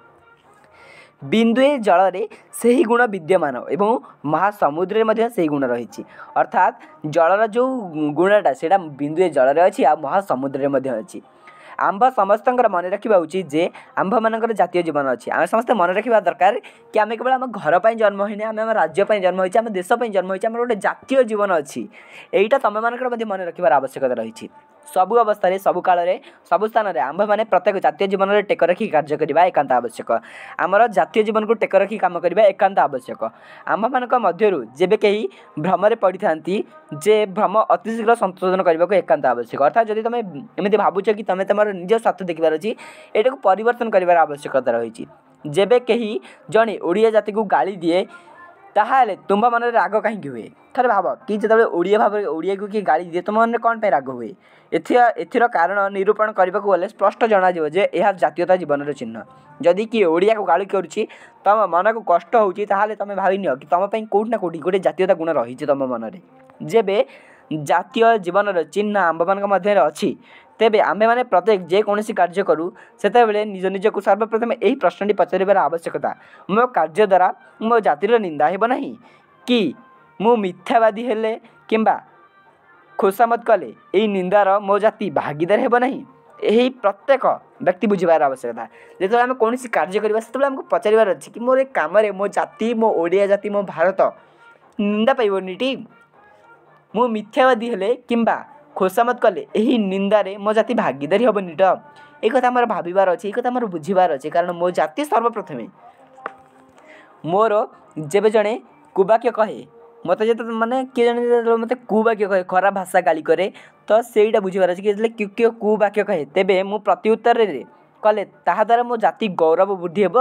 ବିନ୍ଦୁଏ ଜଳରେ ସେହି ଗୁଣ ବିଦ୍ୟମାନ ଏବଂ ମହାସମୁଦ୍ରରେ ମଧ୍ୟ ସେହି ଗୁଣ ରହିଛି ଅର୍ଥାତ୍ ଜଳର ଯେଉଁ ଗୁଣଟା ସେଇଟା ବିନ୍ଦୁଏ ଜଳରେ ଅଛି ଆଉ ମହାସମୁଦ୍ରରେ ମଧ୍ୟ ଅଛି ଆମ୍ଭ ସମସ୍ତଙ୍କର ମନେ ରଖିବା ଉଚିତ ଯେ ଆମ୍ଭମାନଙ୍କର ଜାତୀୟ ଜୀବନ ଅଛି ଆମେ ସମସ୍ତେ ମନେ ରଖିବା ଦରକାର କି ଆମେ କେବଳ ଆମ ଘର ପାଇଁ ଜନ୍ମ ହୋଇନେ ଆମେ ଆମ ରାଜ୍ୟ ପାଇଁ ଜନ୍ମ ହୋଇଛେ ଆମ ଦେଶ ପାଇଁ ଜନ୍ମ ହୋଇଛେ ଆମର ଗୋଟେ ଜାତୀୟ ଜୀବନ ଅଛି ଏଇଟା ତୁମମାନଙ୍କର ମଧ୍ୟ ମନେ ରଖିବାର ଆବଶ୍ୟକତା ରହିଛି ସବୁ ଅବସ୍ଥାରେ ସବୁ କାଳରେ ସବୁ ସ୍ଥାନରେ ଆମ୍ଭେମାନେ ପ୍ରତ୍ୟେକ ଜାତୀୟ ଜୀବନରେ ଟେକ ରଖି କାର୍ଯ୍ୟ କରିବା ଏକାନ୍ତ ଆବଶ୍ୟକ ଆମର ଜାତୀୟ ଜୀବନକୁ ଟେକ ରଖି କାମ କରିବା ଏକାନ୍ତ ଆବଶ୍ୟକ ଆମ୍ଭମାନଙ୍କ ମଧ୍ୟରୁ ଯେବେ କେହି ଭ୍ରମରେ ପଡ଼ିଥାନ୍ତି ଯେ ଭ୍ରମ ଅତି ଶୀଘ୍ର ସଂଶୋଧନ କରିବାକୁ ଏକାନ୍ତ ଆବଶ୍ୟକ ଅର୍ଥାତ୍ ଯଦି ତୁମେ ଏମିତି ଭାବୁଛ କି ତୁମେ ତୁମର ନିଜ ସ୍ୱାର୍ଥ ଦେଖିବାର ଅଛି ଏଇଟାକୁ ପରିବର୍ତ୍ତନ କରିବାର ଆବଶ୍ୟକତା ରହିଛି ଯେବେ କେହି ଜଣେ ଓଡ଼ିଆ ଜାତିକୁ ଗାଳି ଦିଏ ତାହେଲେ ତୁମ୍ଭ ମନରେ ରାଗ କାହିଁକି ହୁଏ ଥରେ ଭାବ କି ଯେତେବେଳେ ଓଡ଼ିଆ ଭାବରେ ଓଡ଼ିଆକୁ କିଏ ଗାଳି ଦିଏ ତୁମ ମନରେ କ'ଣ ପାଇଁ ରାଗ ହୁଏ ଏଥି ଏଥିର କାରଣ ନିରୂପଣ କରିବାକୁ ଗଲେ ସ୍ପଷ୍ଟ ଜଣାଯିବ ଯେ ଏହା ଜାତୀୟତା ଜୀବନର ଚିହ୍ନ ଯଦି କିଏ ଓଡ଼ିଆକୁ ଗାଳି କରୁଛି ତୁମ ମନକୁ କଷ୍ଟ ହେଉଛି ତାହେଲେ ତୁମେ ଭାବିନିଅ କି ତୁମ ପାଇଁ କେଉଁଠି ନା କେଉଁଠି ଗୋଟେ ଜାତୀୟତା ଗୁଣ ରହିଛି ତୁମ ମନରେ ଯେବେ ଜାତୀୟ ଜୀବନର ଚିହ୍ନ ଆମ୍ଭମାନଙ୍କ ମଧ୍ୟରେ ଅଛି तेज तो आम प्रत्येक जेकोसी कार्य करूँ से निज निज को सर्वप्रथम यही प्रश्नटी पचार आवश्यकता मो कार्य द्वारा मो जातिर निंदा होना कि मु मिथ्यावादी हेले कि खुशामत कले निंदार मो जाति भागीदार होना यही प्रत्येक व्यक्ति बुझार आवश्यकता जो आम कौन कार्य करवा से आमको पचार कि मोर एक मो जाति मो ओडिया जाति मो भारत निंदा पाइबी मु मिथ्यावादी हेले कि ଖୋସାମତ କଲେ ଏହି ନିନ୍ଦାରେ ମୋ ଜାତି ଭାଗିଦାରୀ ହେବନି ତ ଏ କଥା ଆମର ଭାବିବାର ଅଛି ଏ କଥା ଆମର ବୁଝିବାର ଅଛି କାରଣ ମୋ ଜାତି ସର୍ବପ୍ରଥମେ ମୋର ଯେବେ ଜଣେ କୁବାକ୍ୟ କହେ ମୋତେ ଯେତେବେଳେ ମାନେ କିଏ ଜଣେ ଯେତେବେଳେ ମୋତେ କୁବାକ୍ୟ କହେ ଖରାପ ଭାଷା ଗାଳି କରେ ତ ସେଇଟା ବୁଝିବାର ଅଛି କି ଯେତେବେଳେ କିଏ କୁବାକ୍ୟ କହେ ତେବେ ମୁଁ ପ୍ରତି ଉତ୍ତରରେ କଲେ ତାହାଦ୍ୱାରା ମୋ ଜାତି ଗୌରବ ବୃଦ୍ଧି ହେବ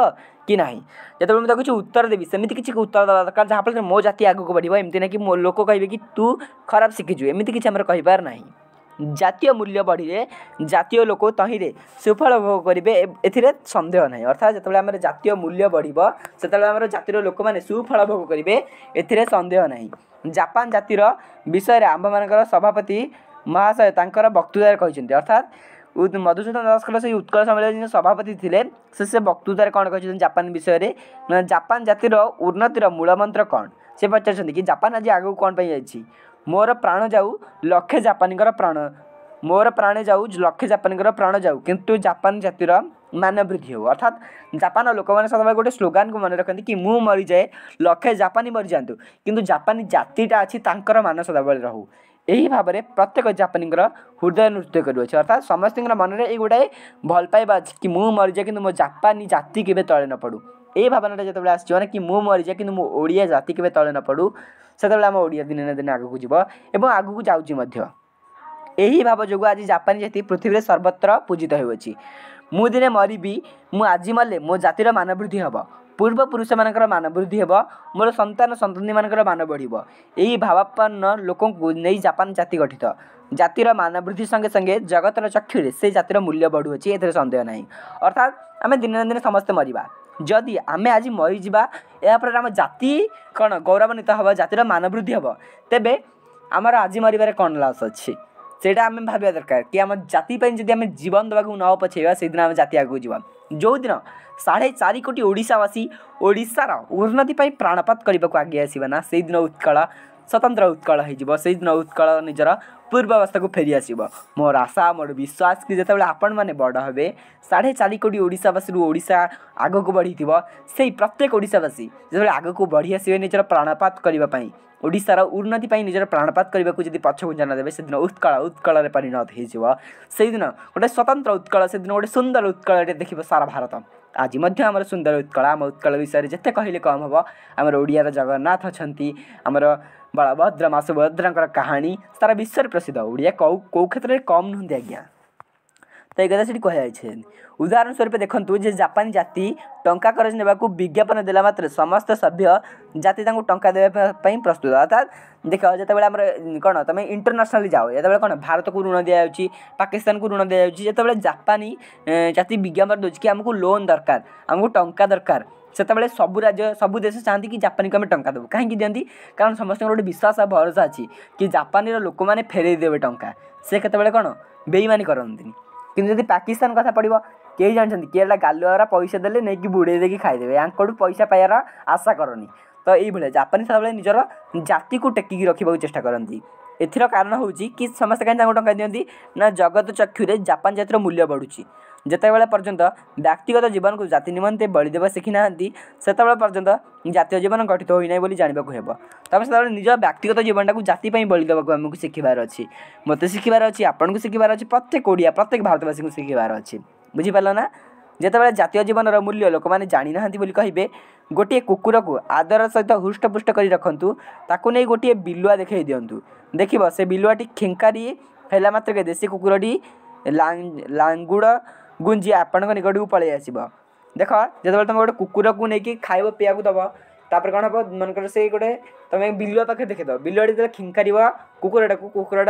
କି ନାହିଁ ଯେତେବେଳେ ମୁଁ ତାକୁ କିଛି ଉତ୍ତର ଦେବି ସେମିତି କିଛି ଉତ୍ତର ଦେବା ଦରକାର ଯାହାଫଳରେ ମୋ ଜାତି ଆଗକୁ ବଢ଼ିବ ଏମିତି ନାହିଁ କି ମୋ ଲୋକ କହିବେ କି ତୁ ଖରାପ ଶିଖିଛୁ ଏମିତି କିଛି ଆମର କହିବାର ନାହିଁ ଜାତୀୟ ମୂଲ୍ୟ ବଢ଼ିଲେ ଜାତୀୟ ଲୋକ ତହିଁରେ ସୁଫଳ ଭୋଗ କରିବେ ଏଥିରେ ସନ୍ଦେହ ନାହିଁ ଅର୍ଥାତ୍ ଯେତେବେଳେ ଆମର ଜାତୀୟ ମୂଲ୍ୟ ବଢ଼ିବ ସେତେବେଳେ ଆମର ଜାତିର ଲୋକମାନେ ସୁଫଳ ଭୋଗ କରିବେ ଏଥିରେ ସନ୍ଦେହ ନାହିଁ ଜାପାନ ଜାତିର ବିଷୟରେ ଆମ୍ଭମାନଙ୍କର ସଭାପତି ମହାଶୟ ତାଙ୍କର ବକ୍ତୃତାରେ କହିଛନ୍ତି ଅର୍ଥାତ୍ মধুসূদন দাসঙ্কর সেই উৎকল সম্মেলনী যে সভাপতি লে সে বক্তৃতার কণ কে জাপান বিষয়ে জাপান জাতির উন্নতির মূলমন্ত্র কণ সে পচারছেন কি জাপান আজ আগুক কণ পাই যাই মোর প্রাণ যাও লক্ষে জাপানীকর প্রাণ ମୋର ପ୍ରାଣ ଯାଉ ଲକ୍ଷେ ଜାପାନୀଙ୍କର ପ୍ରାଣ ଯାଉ କିନ୍ତୁ ଜାପାନ ଜାତିର ମାନବୃଦ୍ଧି ହେଉ ଅର୍ଥାତ୍ ଜାପାନ ଲୋକମାନେ ସଦାବେଳେ ଗୋଟେ ସ୍ଲୋଗାନକୁ ମନେ ରଖନ୍ତି କି ମୁଁ ମରିଯାଏ ଲକ୍ଷେ ଜାପାନୀ ମରିଯାଆନ୍ତୁ କିନ୍ତୁ ଜାପାନୀ ଜାତିଟା ଅଛି ତାଙ୍କର ମାନ ସଦାବେଳେ ରହୁ ଏହି ଭାବରେ ପ୍ରତ୍ୟେକ ଜାପାନୀଙ୍କର ହୃଦୟ ନୃତ୍ୟ କରୁଅଛି ଅର୍ଥାତ୍ ସମସ୍ତଙ୍କର ମନରେ ଏଇ ଗୋଟାଏ ଭଲ ପାଇବା ଅଛି କି ମୁଁ ମରିଯାଏ କିନ୍ତୁ ମୋ ଜାପାନୀ ଜାତି କେବେ ତଳେ ନ ପଡ଼ୁ ଏଇ ଭାବନାଟା ଯେତେବେଳେ ଆସିଯିବ ନା କି ମୁଁ ମରିଯାଏ କିନ୍ତୁ ମୋ ଓଡ଼ିଆ ଜାତି କେବେ ତଳେ ନ ପଡ଼ୁ ସେତେବେଳେ ଆମ ଓଡ଼ିଆ ଦିନେ ନା ଦିନେ ଆଗକୁ ଯିବ ଏବଂ ଆଗକୁ ଯାଉଛି ମଧ୍ୟ ଏହି ଭାବ ଯୋଗୁଁ ଆଜି ଜାପାନୀ ଜାତି ପୃଥିବୀରେ ସର୍ବତ୍ର ପୂଜିତ ହେଉଅଛି ମୁଁ ଦିନେ ମରିବି ମୁଁ ଆଜି ମଲେ ମୋ ଜାତିର ମାନ ବୃଦ୍ଧି ହେବ ପୂର୍ବପୁରୁଷମାନଙ୍କର ମାନ ବୃଦ୍ଧି ହେବ ମୋର ସନ୍ତାନ ସନ୍ତତିମାନଙ୍କର ମାନ ବଢ଼ିବ ଏହି ଭାବାପନ୍ନ ଲୋକଙ୍କୁ ନେଇ ଜାପାନ ଜାତି ଗଠିତ ଜାତିର ମାନ ବୃଦ୍ଧି ସଙ୍ଗେ ସଙ୍ଗେ ଜଗତର ଚକ୍ଷୁରେ ସେ ଜାତିର ମୂଲ୍ୟ ବଢ଼ୁଅଛି ଏଥିରେ ସନ୍ଦେହ ନାହିଁ ଅର୍ଥାତ୍ ଆମେ ଦିନେ ନା ଦିନେ ସମସ୍ତେ ମରିବା ଯଦି ଆମେ ଆଜି ମରିଯିବା ଏହାଫଳରେ ଆମ ଜାତି କ'ଣ ଗୌରବାନ୍ୱିତ ହେବ ଜାତିର ମାନ ବୃଦ୍ଧି ହେବ ତେବେ ଆମର ଆଜି ମରିବାରେ କ'ଣ ଲସ୍ ଅଛି ସେଇଟା ଆମେ ଭାବିବା ଦରକାର କି ଆମ ଜାତି ପାଇଁ ଯଦି ଆମେ ଜୀବନ ଦେବାକୁ ନ ପଛେଇବା ସେଇଦିନ ଆମେ ଜାତି ଆଗକୁ ଯିବା ଯେଉଁଦିନ ସାଢ଼େ ଚାରି କୋଟି ଓଡ଼ିଶାବାସୀ ଓଡ଼ିଶାର ଉନ୍ନତି ପାଇଁ ପ୍ରାଣପାତ କରିବାକୁ ଆଗେଇ ଆସିବ ନା ସେଇଦିନ ଉତ୍କଳ ସ୍ୱତନ୍ତ୍ର ଉତ୍କଳ ହୋଇଯିବ ସେଇଦିନ ଉତ୍କଳ ନିଜର ପୂର୍ବାବସ୍ଥାକୁ ଫେରିଆସିବ ମୋର ଆଶା ମୋର ବିଶ୍ୱାସ କି ଯେତେବେଳେ ଆପଣମାନେ ବଡ଼ ହେବେ ସାଢ଼େ ଚାରି କୋଟି ଓଡ଼ିଶାବାସୀରୁ ଓଡ଼ିଶା ଆଗକୁ ବଢ଼ିଥିବ ସେଇ ପ୍ରତ୍ୟେକ ଓଡ଼ିଶାବାସୀ ଯେତେବେଳେ ଆଗକୁ ବଢ଼ି ଆସିବେ ନିଜର ପ୍ରାଣପାତ କରିବା ପାଇଁ ଓଡ଼ିଶାର ଉନ୍ନତି ପାଇଁ ନିଜର ପ୍ରାଣପାତ କରିବାକୁ ଯଦି ପଛ ଘୁଞ୍ଚା ନଦେବେ ସେଦିନ ଉତ୍କଳ ଉତ୍କଳରେ ପରିଣତ ହେଇଯିବ ସେଇଦିନ ଗୋଟେ ସ୍ୱତନ୍ତ୍ର ଉତ୍କଳ ସେଦିନ ଗୋଟେ ସୁନ୍ଦର ଉତ୍କଳଟେ ଦେଖିବ ସାରା ଭାରତ ଆଜି ମଧ୍ୟ ଆମର ସୁନ୍ଦର ଉତ୍କଳ ଆମ ଉତ୍କଳ ବିଷୟରେ ଯେତେ କହିଲେ କମ୍ ହେବ ଆମର ଓଡ଼ିଆର ଜଗନ୍ନାଥ ଅଛନ୍ତି ଆମର ବଳଭଦ୍ର ମା ସୁଭଦ୍ରାଙ୍କର କାହାଣୀ ସାରା ବିଶ୍ୱରେ ପ୍ରସିଦ୍ଧ ଓଡ଼ିଆ କେଉଁ କେଉଁ କ୍ଷେତ୍ରରେ କମ୍ ନୁହନ୍ତି ଆଜ୍ଞା ତ ଏ କଥା ସେଠି କୁହାଯାଇଛି ଉଦାହରଣ ସ୍ୱରୂପ ଦେଖନ୍ତୁ ଯେ ଜାପାନ ଜାତି ଟଙ୍କା କରଜ ନେବାକୁ ବିଜ୍ଞାପନ ଦେଲା ମାତ୍ରେ ସମସ୍ତ ସଭ୍ୟ ଜାତି ତାଙ୍କୁ ଟଙ୍କା ଦେବା ପାଇଁ ପ୍ରସ୍ତୁତ ଅର୍ଥାତ୍ ଦେଖ ଯେତେବେଳେ ଆମର କ'ଣ ତୁମେ ଇଣ୍ଟରନ୍ୟାସନାଲି ଯାଅ ଯେତେବେଳେ କ'ଣ ଭାରତକୁ ଋଣ ଦିଆଯାଉଛି ପାକିସ୍ତାନକୁ ଋଣ ଦିଆଯାଉଛି ଯେତେବେଳେ ଜାପାନୀ ଜାତି ବିଜ୍ଞାପନ ଦେଉଛି କି ଆମକୁ ଲୋନ୍ ଦରକାର ଆମକୁ ଟଙ୍କା ଦରକାର ସେତେବେଳେ ସବୁ ରାଜ୍ୟ ସବୁ ଦେଶ ଚାହାନ୍ତି କି ଜାପାନୀକୁ ଆମେ ଟଙ୍କା ଦେବୁ କାହିଁକି ଦିଅନ୍ତି କାରଣ ସମସ୍ତଙ୍କର ଗୋଟେ ବିଶ୍ୱାସ ଆଉ ଭରସା ଅଛି କି ଜାପାନୀର ଲୋକମାନେ ଫେରେଇ ଦେବେ ଟଙ୍କା ସେ କେତେବେଳେ କ'ଣ ବେଇମାନି କରନ୍ତିନି କିନ୍ତୁ ଯଦି ପାକିସ୍ତାନ କଥା ପଡ଼ିବ କେହି ଜାଣିଛନ୍ତି କିଏଟା ଗାଲୁଆଗୁରା ପଇସା ଦେଲେ ନେଇକି ବୁଡ଼େଇ ଦେଇକି ଖାଇଦେବେ ୟାଙ୍କଠୁ ପଇସା ପାଇବାର ଆଶା କରନି ତ ଏଇଭଳିଆ ଜାପାନୀ ସଦାବେଳେ ନିଜର ଜାତିକୁ ଟେକିକି ରଖିବାକୁ ଚେଷ୍ଟା କରନ୍ତି ଏଥିର କାରଣ ହେଉଛି କି ସମସ୍ତେ କାହିଁକି ତାଙ୍କୁ ଟଙ୍କା ଦିଅନ୍ତି ନା ଜଗତ ଚକ୍ଷୁରେ ଜାପାନ ଜାତିର ମୂଲ୍ୟ ବଢ଼ୁଛି ଯେତେବେଳେ ପର୍ଯ୍ୟନ୍ତ ବ୍ୟକ୍ତିଗତ ଜୀବନକୁ ଜାତି ନିମନ୍ତେ ବଳି ଦେବା ଶିଖିନାହାନ୍ତି ସେତେବେଳେ ପର୍ଯ୍ୟନ୍ତ ଜାତୀୟ ଜୀବନ ଗଠିତ ହୋଇନାହିଁ ବୋଲି ଜାଣିବାକୁ ହେବ ତାପରେ ସେତେବେଳେ ନିଜ ବ୍ୟକ୍ତିଗତ ଜୀବନଟାକୁ ଜାତି ପାଇଁ ବଳି ଦେବାକୁ ଆମକୁ ଶିଖିବାର ଅଛି ମୋତେ ଶିଖିବାର ଅଛି ଆପଣଙ୍କୁ ଶିଖିବାର ଅଛି ପ୍ରତ୍ୟେକ ଓଡ଼ିଆ ପ୍ରତ୍ୟେକ ଭାରତବାସୀଙ୍କୁ ଶିଖିବାର ଅଛି ବୁଝିପାରିଲ ନା ଯେତେବେଳେ ଜାତୀୟ ଜୀବନର ମୂଲ୍ୟ ଲୋକମାନେ ଜାଣିନାହାନ୍ତି ବୋଲି କହିବେ ଗୋଟିଏ କୁକୁରକୁ ଆଦର ସହିତ ହୃଷ୍ଟପୃଷ୍ଟ କରି ରଖନ୍ତୁ ତାକୁ ନେଇ ଗୋଟିଏ ବିଲୁଆ ଦେଖାଇ ଦିଅନ୍ତୁ ଦେଖିବ ସେ ବିଲୁଆଟି ଖେଙ୍କାରି ହେଲା ମାତ୍ରକେ ଦେଶୀ କୁକୁରଟି ଲାଙ୍ଗୁଡ଼ गुंजी आपण निकट को पलि आस देख जो तुम गोटे कुकुर को लेकिन खाइब पीया दब तापर कौन हम मनकर से गोटे तुम बिल पाखे देखेद बिलटे जो खिंकार कुकुरटा को कुकुर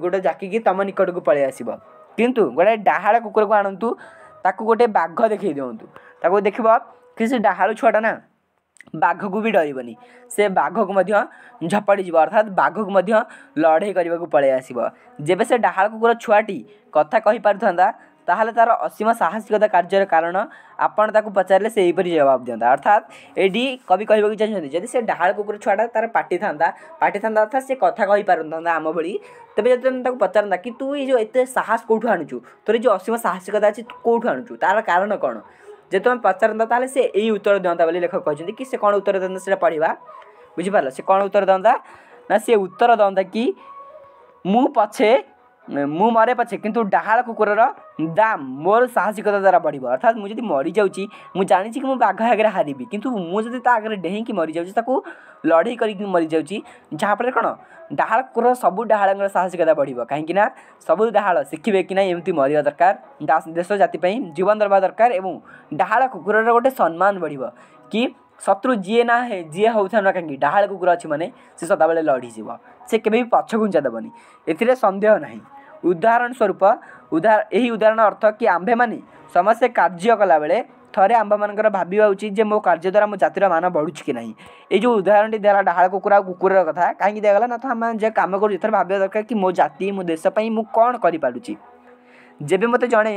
गोटे जाकि तुम निकट को पलि आस कि गोटे डाहा कूकर को आणतु ताकू गोटे बाघ देख दिंतु ताको देख किसी डाहा छुआटा ना बाघ को भी डरबन से बाघ को मध्य झपड़ी जीव अर्थात बाघ को मध्य लड़े करने को पलि आस जेबे से डाहा कुकुर छुआटी कथा कही पार्था ତାହେଲେ ତା'ର ଅସୀମ ସାହସିକତା କାର୍ଯ୍ୟର କାରଣ ଆପଣ ତାକୁ ପଚାରିଲେ ସେ ଏହିପରି ଜବାବ ଦିଅନ୍ତା ଅର୍ଥାତ୍ ଏଠି କବି କହିବାକୁ ଚାହୁଁଛନ୍ତି ଯଦି ସେ ଡାହାଳ କୁକୁର ଛୁଆଟା ତା'ର ପାଟି ଥାନ୍ତା ପାଟି ଥାନ୍ତା ଅର୍ଥାତ୍ ସେ କଥା କହିପାରୁନଥାନ୍ତା ଆମ ଭଳି ତେବେ ଯଦି ତମେ ତାକୁ ପଚାରନ୍ତା କି ତୁ ଏଇ ଯେଉଁ ଏତେ ସାହସ କେଉଁଠୁ ଆଣୁଛୁ ତୋର ଯେଉଁ ଅସୀମ ସାହସିକତା ଅଛି ତୁ କେଉଁଠୁ ଆଣୁଛୁ ତା'ର କାରଣ କ'ଣ ଯଦି ତମେ ପଚାରନ୍ତା ତାହେଲେ ସେ ଏଇ ଉତ୍ତର ଦିଅନ୍ତା ବୋଲି ଲେଖକ କହିଛନ୍ତି କି ସେ କ'ଣ ଉତ୍ତର ଦିଅନ୍ତା ସେଇଟା ପଢ଼ିବା ବୁଝିପାରିଲ ସେ କ'ଣ ଉତ୍ତର ଦିଅନ୍ତା ନା ସେ ଉତ୍ତର ଦିଅନ୍ତା କି ମୁଁ ପଛେ ମୁଁ ମରେ ପଛେ କିନ୍ତୁ ଡାହାଳ କୁକୁରର ଦାମ ମୋର ସାହସିକତା ଦ୍ୱାରା ବଢ଼ିବ ଅର୍ଥାତ୍ ମୁଁ ଯଦି ମରିଯାଉଛି ମୁଁ ଜାଣିଛି କି ମୁଁ ବାଘ ଆଗରେ ହାରିବି କିନ୍ତୁ ମୁଁ ଯଦି ତା ଆଗରେ ଡେଇଁକି ମରିଯାଉଛି ତାକୁ ଲଢ଼େଇ କରିକି ମରିଯାଉଛି ଯାହାଫଳରେ କ'ଣ ଡାହାଳ କୁକୁର ସବୁ ଡାହାଳଙ୍କର ସାହସିକତା ବଢ଼ିବ କାହିଁକିନା ସବୁ ଡାହାଳ ଶିଖିବେ କି ନାହିଁ ଏମିତି ମରିବା ଦରକାର ଦେଶ ଜାତି ପାଇଁ ଜୀବନ ଦେବା ଦରକାର ଏବଂ ଡାହାଳ କୁକୁରର ଗୋଟେ ସମ୍ମାନ ବଢ଼ିବ କି ଶତ୍ରୁ ଯିଏ ନା ଯିଏ ହେଉଥାଉ ନା କାହିଁକି ଡାହାଳ କୁକୁର ଅଛି ମାନେ ସେ ସଦାବେଳେ ଲଢ଼ିଯିବ ସେ କେବେ ବି ପଛଘୁଞ୍ଚା ଦେବନି ଏଥିରେ ସନ୍ଦେହ ନାହିଁ ଉଦାହରଣ ସ୍ୱରୂପ ଉଦାହ ଏହି ଉଦାହରଣ ଅର୍ଥ କି ଆମ୍ଭେମାନେ ସମସ୍ତେ କାର୍ଯ୍ୟ କଲାବେଳେ ଥରେ ଆମ୍ଭମାନଙ୍କର ଭାବିବା ଉଚିତ ଯେ ମୋ କାର୍ଯ୍ୟ ଦ୍ୱାରା ମୋ ଜାତିର ମାନ ବଢ଼ୁଛି କି ନାହିଁ ଏଇ ଯେଉଁ ଉଦାହରଣଟି ଦିଆଗଲା ଡାହାଳ କୁକୁର ଆଉ କୁକୁରର କଥା କାହିଁକି ଦିଆଗଲା ନା ତ ଆମେ ଯେ କାମ କରୁଛୁ ଏଥର ଭାବିବା ଦରକାର କି ମୋ ଜାତି ମୋ ଦେଶ ପାଇଁ ମୁଁ କ'ଣ କରିପାରୁଛି ଯେବେ ମୋତେ ଜଣେ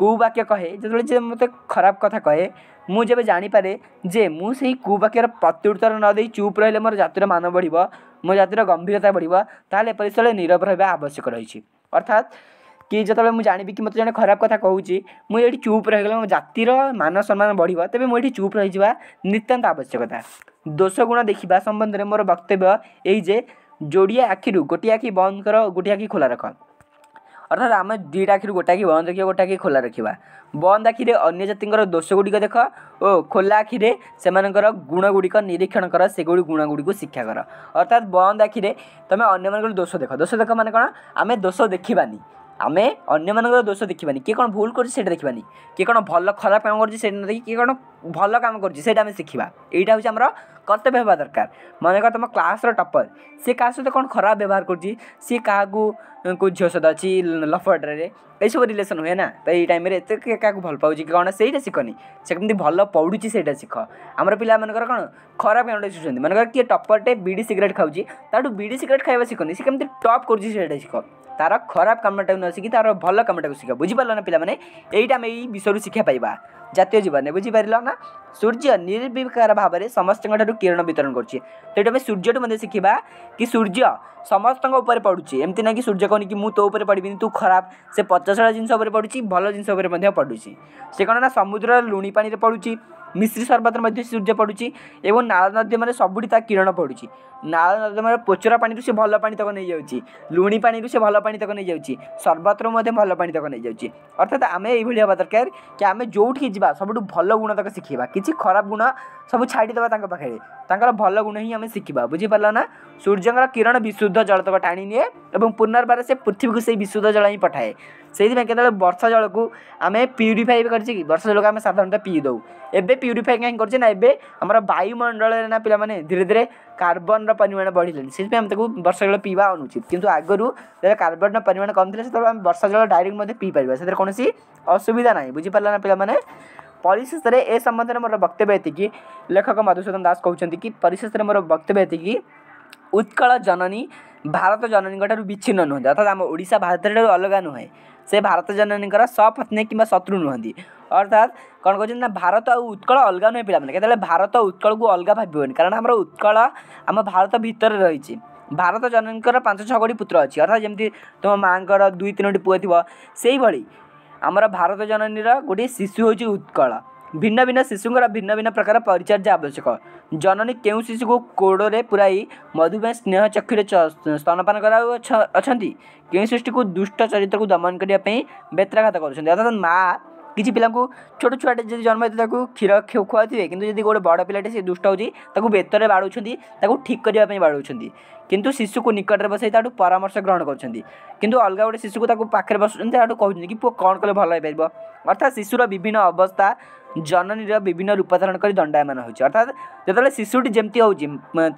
କୁବାକ୍ୟ କହେ ଯେତେବେଳେ ଯେ ମୋତେ ଖରାପ କଥା କହେ ମୁଁ ଯେବେ ଜାଣିପାରେ ଯେ ମୁଁ ସେହି କୁବାକ୍ୟର ପ୍ରତ୍ୟୁତ୍ତର ନ ଦେଇ ଚୁପ୍ ରହିଲେ ମୋର ଜାତିର ମାନ ବଢ଼ିବ ମୋ ଜାତିର ଗମ୍ଭୀରତା ବଢ଼ିବ ତାହେଲେ ଏପରି ସ୍ଥଳେ ନୀରବ ରହିବା ଆବଶ୍ୟକ ରହିଛି ଅର୍ଥାତ୍ କି ଯେତେବେଳେ ମୁଁ ଜାଣିବି କି ମୋତେ ଜଣେ ଖରାପ କଥା କହୁଛି ମୁଁ ଏଠି ଚୁପ୍ ରହିଗଲେ ମୋ ଜାତିର ମାନ ସମ୍ମାନ ବଢ଼ିବ ତେବେ ମୁଁ ଏଠି ଚୁପ୍ ରହିଯିବା ନିତାନ୍ତ ଆବଶ୍ୟକତା ଦୋଷ ଗୁଣ ଦେଖିବା ସମ୍ବନ୍ଧରେ ମୋର ବକ୍ତବ୍ୟ ଏଇ ଯେ ଯୋଡ଼ିଏ ଆଖିରୁ ଗୋଟିଏ ଆଖି ବନ୍ଦ କର ଗୋଟିଏ ଆଖି ଖୋଲା ରଖ ଅର୍ଥାତ୍ ଆମେ ଦୁଇଟା ଆଖିରୁ ଗୋଟେ ଆଖି ବନ୍ଦ ରଖିବା ଗୋଟେ ଆଖି ଖୋଲା ରଖିବା ବନ୍ଦ ଆଖିରେ ଅନ୍ୟ ଜାତିଙ୍କର ଦୋଷଗୁଡ଼ିକ ଦେଖ ଓ ଖୋଲା ଆଖିରେ ସେମାନଙ୍କର ଗୁଣଗୁଡ଼ିକ ନିରୀକ୍ଷଣ କର ସେଗୁଡ଼ିକ ଗୁଣଗୁଡ଼ିକୁ ଶିକ୍ଷା କର ଅର୍ଥାତ୍ ବନ୍ଦ ଆଖିରେ ତୁମେ ଅନ୍ୟମାନଙ୍କର ଦୋଷ ଦେଖ ଦୋଷ ଦେଖ ମାନେ କ'ଣ ଆମେ ଦୋଷ ଦେଖିବାନି ଆମେ ଅନ୍ୟମାନଙ୍କର ଦୋଷ ଦେଖିବାନି କିଏ କ'ଣ ଭୁଲ କରୁଛି ସେଇଟା ଦେଖିବାନି କିଏ କ'ଣ ଭଲ ଖରାପ କାମ କରୁଛି ସେଇଟା ନ ଦେଖି କିଏ କ'ଣ ଭଲ କାମ କରୁଛି ସେଇଟା ଆମେ ଶିଖିବା ଏଇଟା ହେଉଛି ଆମର କର୍ତ୍ତବ୍ୟ ହେବା ଦରକାର ମନେକର ତୁମ କ୍ଲାସ୍ର ଟପର୍ ସିଏ କାହା ସହିତ କ'ଣ ଖରାପ ବ୍ୟବହାର କରୁଛି ସିଏ କାହାକୁ को ଝିଅ ସହିତ ଅଛି ଲଭ୍ ଅର୍ଡ଼ରରେ ଏଇସବୁ ରିଲେସନ୍ ହୁଏ ନା ତ ଏଇ ଟାଇମ୍ରେ ଏତେ କିଏ କାହାକୁ ଭଲ ପାଉଛି କି କ'ଣ ସେଇଟା ଶିଖନି ସେ କେମିତି ଭଲ ପଢ଼ୁଛି ସେଇଟା ଶିଖ ଆମର ପିଲାମାନଙ୍କର କ'ଣ ଖରାପ କାମଟା ଶିଖୁଛନ୍ତି ମନେକର କିଏ ଟପର୍ଟେ ବିଡ଼ି ସିଗାରେଟ୍ ଖାଉଛି ତାଠୁ ବିଡ଼ି ସିଗାରେଟ୍ ଖାଇବା ଶିଖନି ସେ କେମିତି ଟପ୍ କରୁଛି ସେଇଟା ଶିଖ ତାର ଖରାପ କାମଟାକୁ ନ ଶିଖି ତାର ଭଲ କାମଟାକୁ ଶିଖ ବୁଝିପାରିଲ ନା ପିଲାମାନେ ଏଇଟା ଆମେ ଏଇ ବିଷୟରୁ ଶିକ୍ଷା ପାଇବା জাতীয় জীবনে বুঝিপারিল না সূর্য নির্বিকার ভাবে সমস্ত কিরণ বিতরণ করছে সেটা আমি সূর্যটু মধ্যে শিখবা কি সূর্য সমস্ত উপরে পড়ুছি এমতি না কি সূর্য কহনি কি তো উপরে পড়বি তু খারাপ সে পচশড়া জিনিস উপরে পড়ুছি ভালো জিনিস উপরে পড়ুছি সে কোণ না সমুদ্র লুণি পাড়ে পড়ুছি ମିଶ୍ରି ସର୍ବାତରେ ମଧ୍ୟ ସୂର୍ଯ୍ୟ ପଡ଼ୁଛି ଏବଂ ନାଳ ନର୍ଦ୍ଦମାରେ ସବୁଠି ତା କିରଣ ପଡ଼ୁଛି ନାଳ ନର୍ଦ୍ଦମାର ପୋଚରା ପାଣିରୁ ସେ ଭଲ ପାଣି ତକ ନେଇଯାଉଛି ଲୁଣି ପାଣିରୁ ସେ ଭଲ ପାଣି ତକ ନେଇଯାଉଛି ସର୍ବତ୍ର ମଧ୍ୟ ଭଲ ପାଣି ତକ ନେଇଯାଉଛି ଅର୍ଥାତ୍ ଆମେ ଏଇଭଳି ହେବା ଦରକାର କି ଆମେ ଯେଉଁଠିକି ଯିବା ସବୁଠୁ ଭଲ ଗୁଣ ତକ ଶିଖିବା କିଛି ଖରାପ ଗୁଣ सब छाड़देव भल गुण ही आम शिखा बुझीपालना सूर्य किरण विशुद्ध जल तक टाणी निए और पुनर्वर से पृथ्वी को से विशुद्ध जल ही पठाए से बर्षा जल को आम प्यूरीफाई कर बर्षा जल को आम साधारण पी दौ ए प्यूरीफाई कहीं करना वायुमंडल ना पे मैंने धीरे धीरे कार्बन रिमाण बढ़ी से आम बर्षा जल पीवा अनुचित कितु आगर जब कार्बन रिमाण कम थी से बर्षा जल डायरेक्ट पी पीपर से कौन असुविधा ना बुझीपाल पे ପରିଶେଷରେ ଏ ସମ୍ବନ୍ଧରେ ମୋର ବକ୍ତବ୍ୟ ଏତିକି ଲେଖକ ମଧୁସୂଦନ ଦାସ କହୁଛନ୍ତି କି ପରିଶେଷରେ ମୋର ବକ୍ତବ୍ୟ ଏତିକି ଉତ୍କଳ ଜନନୀ ଭାରତ ଜନନୀଙ୍କ ଠାରୁ ବିଚ୍ଛିନ୍ନ ନୁହନ୍ତି ଅର୍ଥାତ୍ ଆମ ଓଡ଼ିଶା ଭାରତ ଠାରୁ ଅଲଗା ନୁହେଁ ସେ ଭାରତ ଜନନୀଙ୍କର ସପତ୍ନୀ କିମ୍ବା ଶତ୍ରୁ ନୁହନ୍ତି ଅର୍ଥାତ୍ କ'ଣ କହୁଛନ୍ତି ନା ଭାରତ ଆଉ ଉତ୍କଳ ଅଲଗା ନୁହେଁ ପିଲାମାନେ କେତେବେଳେ ଭାରତ ଉତ୍କଳକୁ ଅଲଗା ଭାବିବନି କାରଣ ଆମର ଉତ୍କଳ ଆମ ଭାରତ ଭିତରେ ରହିଛି ଭାରତ ଜନନୀଙ୍କର ପାଞ୍ଚ ଛଅ କୋଟି ପୁତ୍ର ଅଛି ଅର୍ଥାତ୍ ଯେମିତି ତୁମ ମାଆଙ୍କର ଦୁଇ ତିନୋଟି ପୁଅ ଥିବ ସେଇଭଳି ଆମର ଭାରତ ଜନନୀର ଗୋଟିଏ ଶିଶୁ ହେଉଛି ଉତ୍କଳ ଭିନ୍ନ ଭିନ୍ନ ଶିଶୁଙ୍କର ଭିନ୍ନ ଭିନ୍ନ ପ୍ରକାର ପରିଚର୍ଯ୍ୟା ଆବଶ୍ୟକ ଜନନୀ କେଉଁ ଶିଶୁକୁ କୋଡ଼ରେ ପୁରାଇ ମଧୁମେହ ସ୍ନେହ ଚକ୍ଷୁରେ ସ୍ତନପାନ କରାଉଅଛନ୍ତି କେଉଁ ସୃଷ୍ଟିକୁ ଦୁଷ୍ଟ ଚରିତ୍ରକୁ ଦମନ କରିବା ପାଇଁ ବେତ୍ରାଘାତ କରୁଛନ୍ତି ଅର୍ଥାତ୍ ମା' କିଛି ପିଲାଙ୍କୁ ଛୋଟ ଛୁଆଟେ ଯଦି ଜନ୍ମ ହେଇଥିବ ତାକୁ କ୍ଷୀର ଖୁଆଉଥିବେ କିନ୍ତୁ ଯଦି ଗୋଟେ ବଡ଼ ପିଲାଟେ ସେ ଦୁଷ୍ଟ ହେଉଛି ତାକୁ ବେତରେ ବାଡ଼ଉଛନ୍ତି ତାକୁ ଠିକ୍ କରିବା ପାଇଁ ବାଡ଼ଉଛନ୍ତି କିନ୍ତୁ ଶିଶୁକୁ ନିକଟରେ ବସାଇ ତାଠୁ ପରାମର୍ଶ ଗ୍ରହଣ କରୁଛନ୍ତି କିନ୍ତୁ ଅଲଗା ଗୋଟେ ଶିଶୁକୁ ତାକୁ ପାଖରେ ବସୁଛନ୍ତି ତାଠୁ କହୁଛନ୍ତି କି ପୁଅ କ'ଣ କଲେ ଭଲ ହେଇପାରିବ ଅର୍ଥାତ୍ ଶିଶୁର ବିଭିନ୍ନ ଅବସ୍ଥା জননীর বিভিন্ন রূপাধারণ করে দণ্ডায়মান হচ্ছে অর্থাৎ যেতবে শিশুটি যেমতি হচ্ছে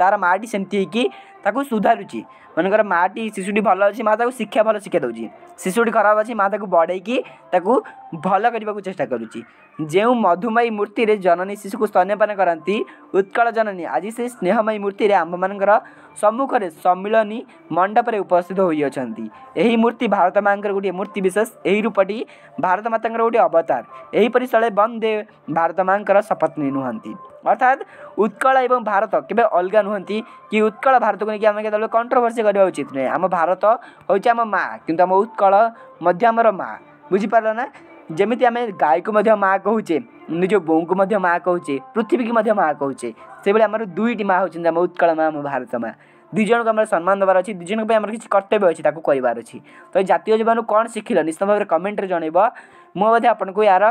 তার মাটি সেমতি হইকি তাকে সুধারুচি মনেকর মাটি শিশুটি ভালো অছি মা তাকে শিক্ষা ভালো শিক্ষা দেউছি শিশুটি খারাপ অছি মা তাকে বড়াইকি তাকে ভালো করা চেষ্টা করুচি যে মধুময়ী মূর্তিরে জননী শিশুকে স্তন্যপান করতে উৎকল জননী আজ সেই স্নেহময়ী মূর্তিরে আম্ভমানকর ସମ୍ମୁଖରେ ସମ୍ମିଳନୀ ମଣ୍ଡପରେ ଉପସ୍ଥିତ ହୋଇଅଛନ୍ତି ଏହି ମୂର୍ତ୍ତି ଭାରତ ମାଙ୍କର ଗୋଟିଏ ମୂର୍ତ୍ତି ବିଶେଷ ଏହି ରୂପଟି ଭାରତ ମାତାଙ୍କର ଗୋଟିଏ ଅବତାର ଏହିପରି ସ୍ଥଳେ ବନ୍ଦେ ଭାରତ ମାଙ୍କର ଶପତ୍ନୀ ନୁହନ୍ତି ଅର୍ଥାତ୍ ଉତ୍କଳ ଏବଂ ଭାରତ କେବେ ଅଲଗା ନୁହନ୍ତି କି ଉତ୍କଳ ଭାରତକୁ ନେଇକି ଆମେ କେତେବେଳେ କଣ୍ଟ୍ରୋଭର୍ସି କରିବା ଉଚିତ ନୁହେଁ ଆମ ଭାରତ ହେଉଛି ଆମ ମା କିନ୍ତୁ ଆମ ଉତ୍କଳ ମଧ୍ୟ ଆମର ମା ବୁଝିପାରିଲ ନା ଯେମିତି ଆମେ ଗାଈକୁ ମଧ୍ୟ ମାଆ କହୁଛେ ନିଜ ବୋଉଙ୍କୁ ମଧ୍ୟ ମାଆ କହୁଛେ ପୃଥିବୀକୁ ମଧ୍ୟ ମାଆ କହୁଛେ ସେଭଳି ଆମର ଦୁଇଟି ମାଆ ହେଉଛନ୍ତି ଆମ ଉତ୍କଳ ମାଆ ଆମ ଭାରତ ମାଆ ଦୁଇ ଜଣଙ୍କୁ ଆମର ସମ୍ମାନ ଦେବାର ଅଛି ଦୁଇ ଜଣଙ୍କ ପାଇଁ ଆମର କିଛି କର୍ତ୍ତବ୍ୟ ଅଛି ତାକୁ କରିବାର ଅଛି ତ ଏ ଜାତୀୟ ଜୀବନରୁ କ'ଣ ଶିଖିଲ ନିଶ୍ଚିତ ଭାବରେ କମେଣ୍ଟରେ ଜଣାଇବ ମୁଁ ମଧ୍ୟ ଆପଣଙ୍କୁ ଏହାର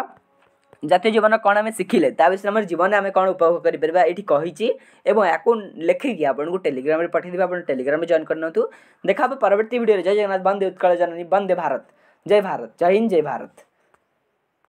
ଜାତୀୟ ଜୀବନ କ'ଣ ଆମେ ଶିଖିଲେ ତା ବିଷୟରେ ଆମର ଜୀବନରେ ଆମେ କ'ଣ ଉପଭୋଗ କରିପାରିବା ଏଠି କହିଛି ଏବଂ ୟାକୁ ଲେଖିକି ଆପଣଙ୍କୁ ଟେଲିଗ୍ରାମରେ ପଠାଇଦେବେ ଆପଣ ଟେଲିଗ୍ରାମରେ ଜଏନ୍ କରିନିଅନ୍ତୁ ଦେଖା ହେବ ପରବର୍ତ୍ତୀ ଭିଡ଼ିଓରେ ଜୟ ଜଗନ୍ନାଥ ବନ୍ଦେ ଉତ୍କଳ ଜନନୀ ବନ୍ଦେ ଭାରତ ଜୟ ଭାରତ ଜୟ ହିନ୍ଦ ଜୟ ଭାରତ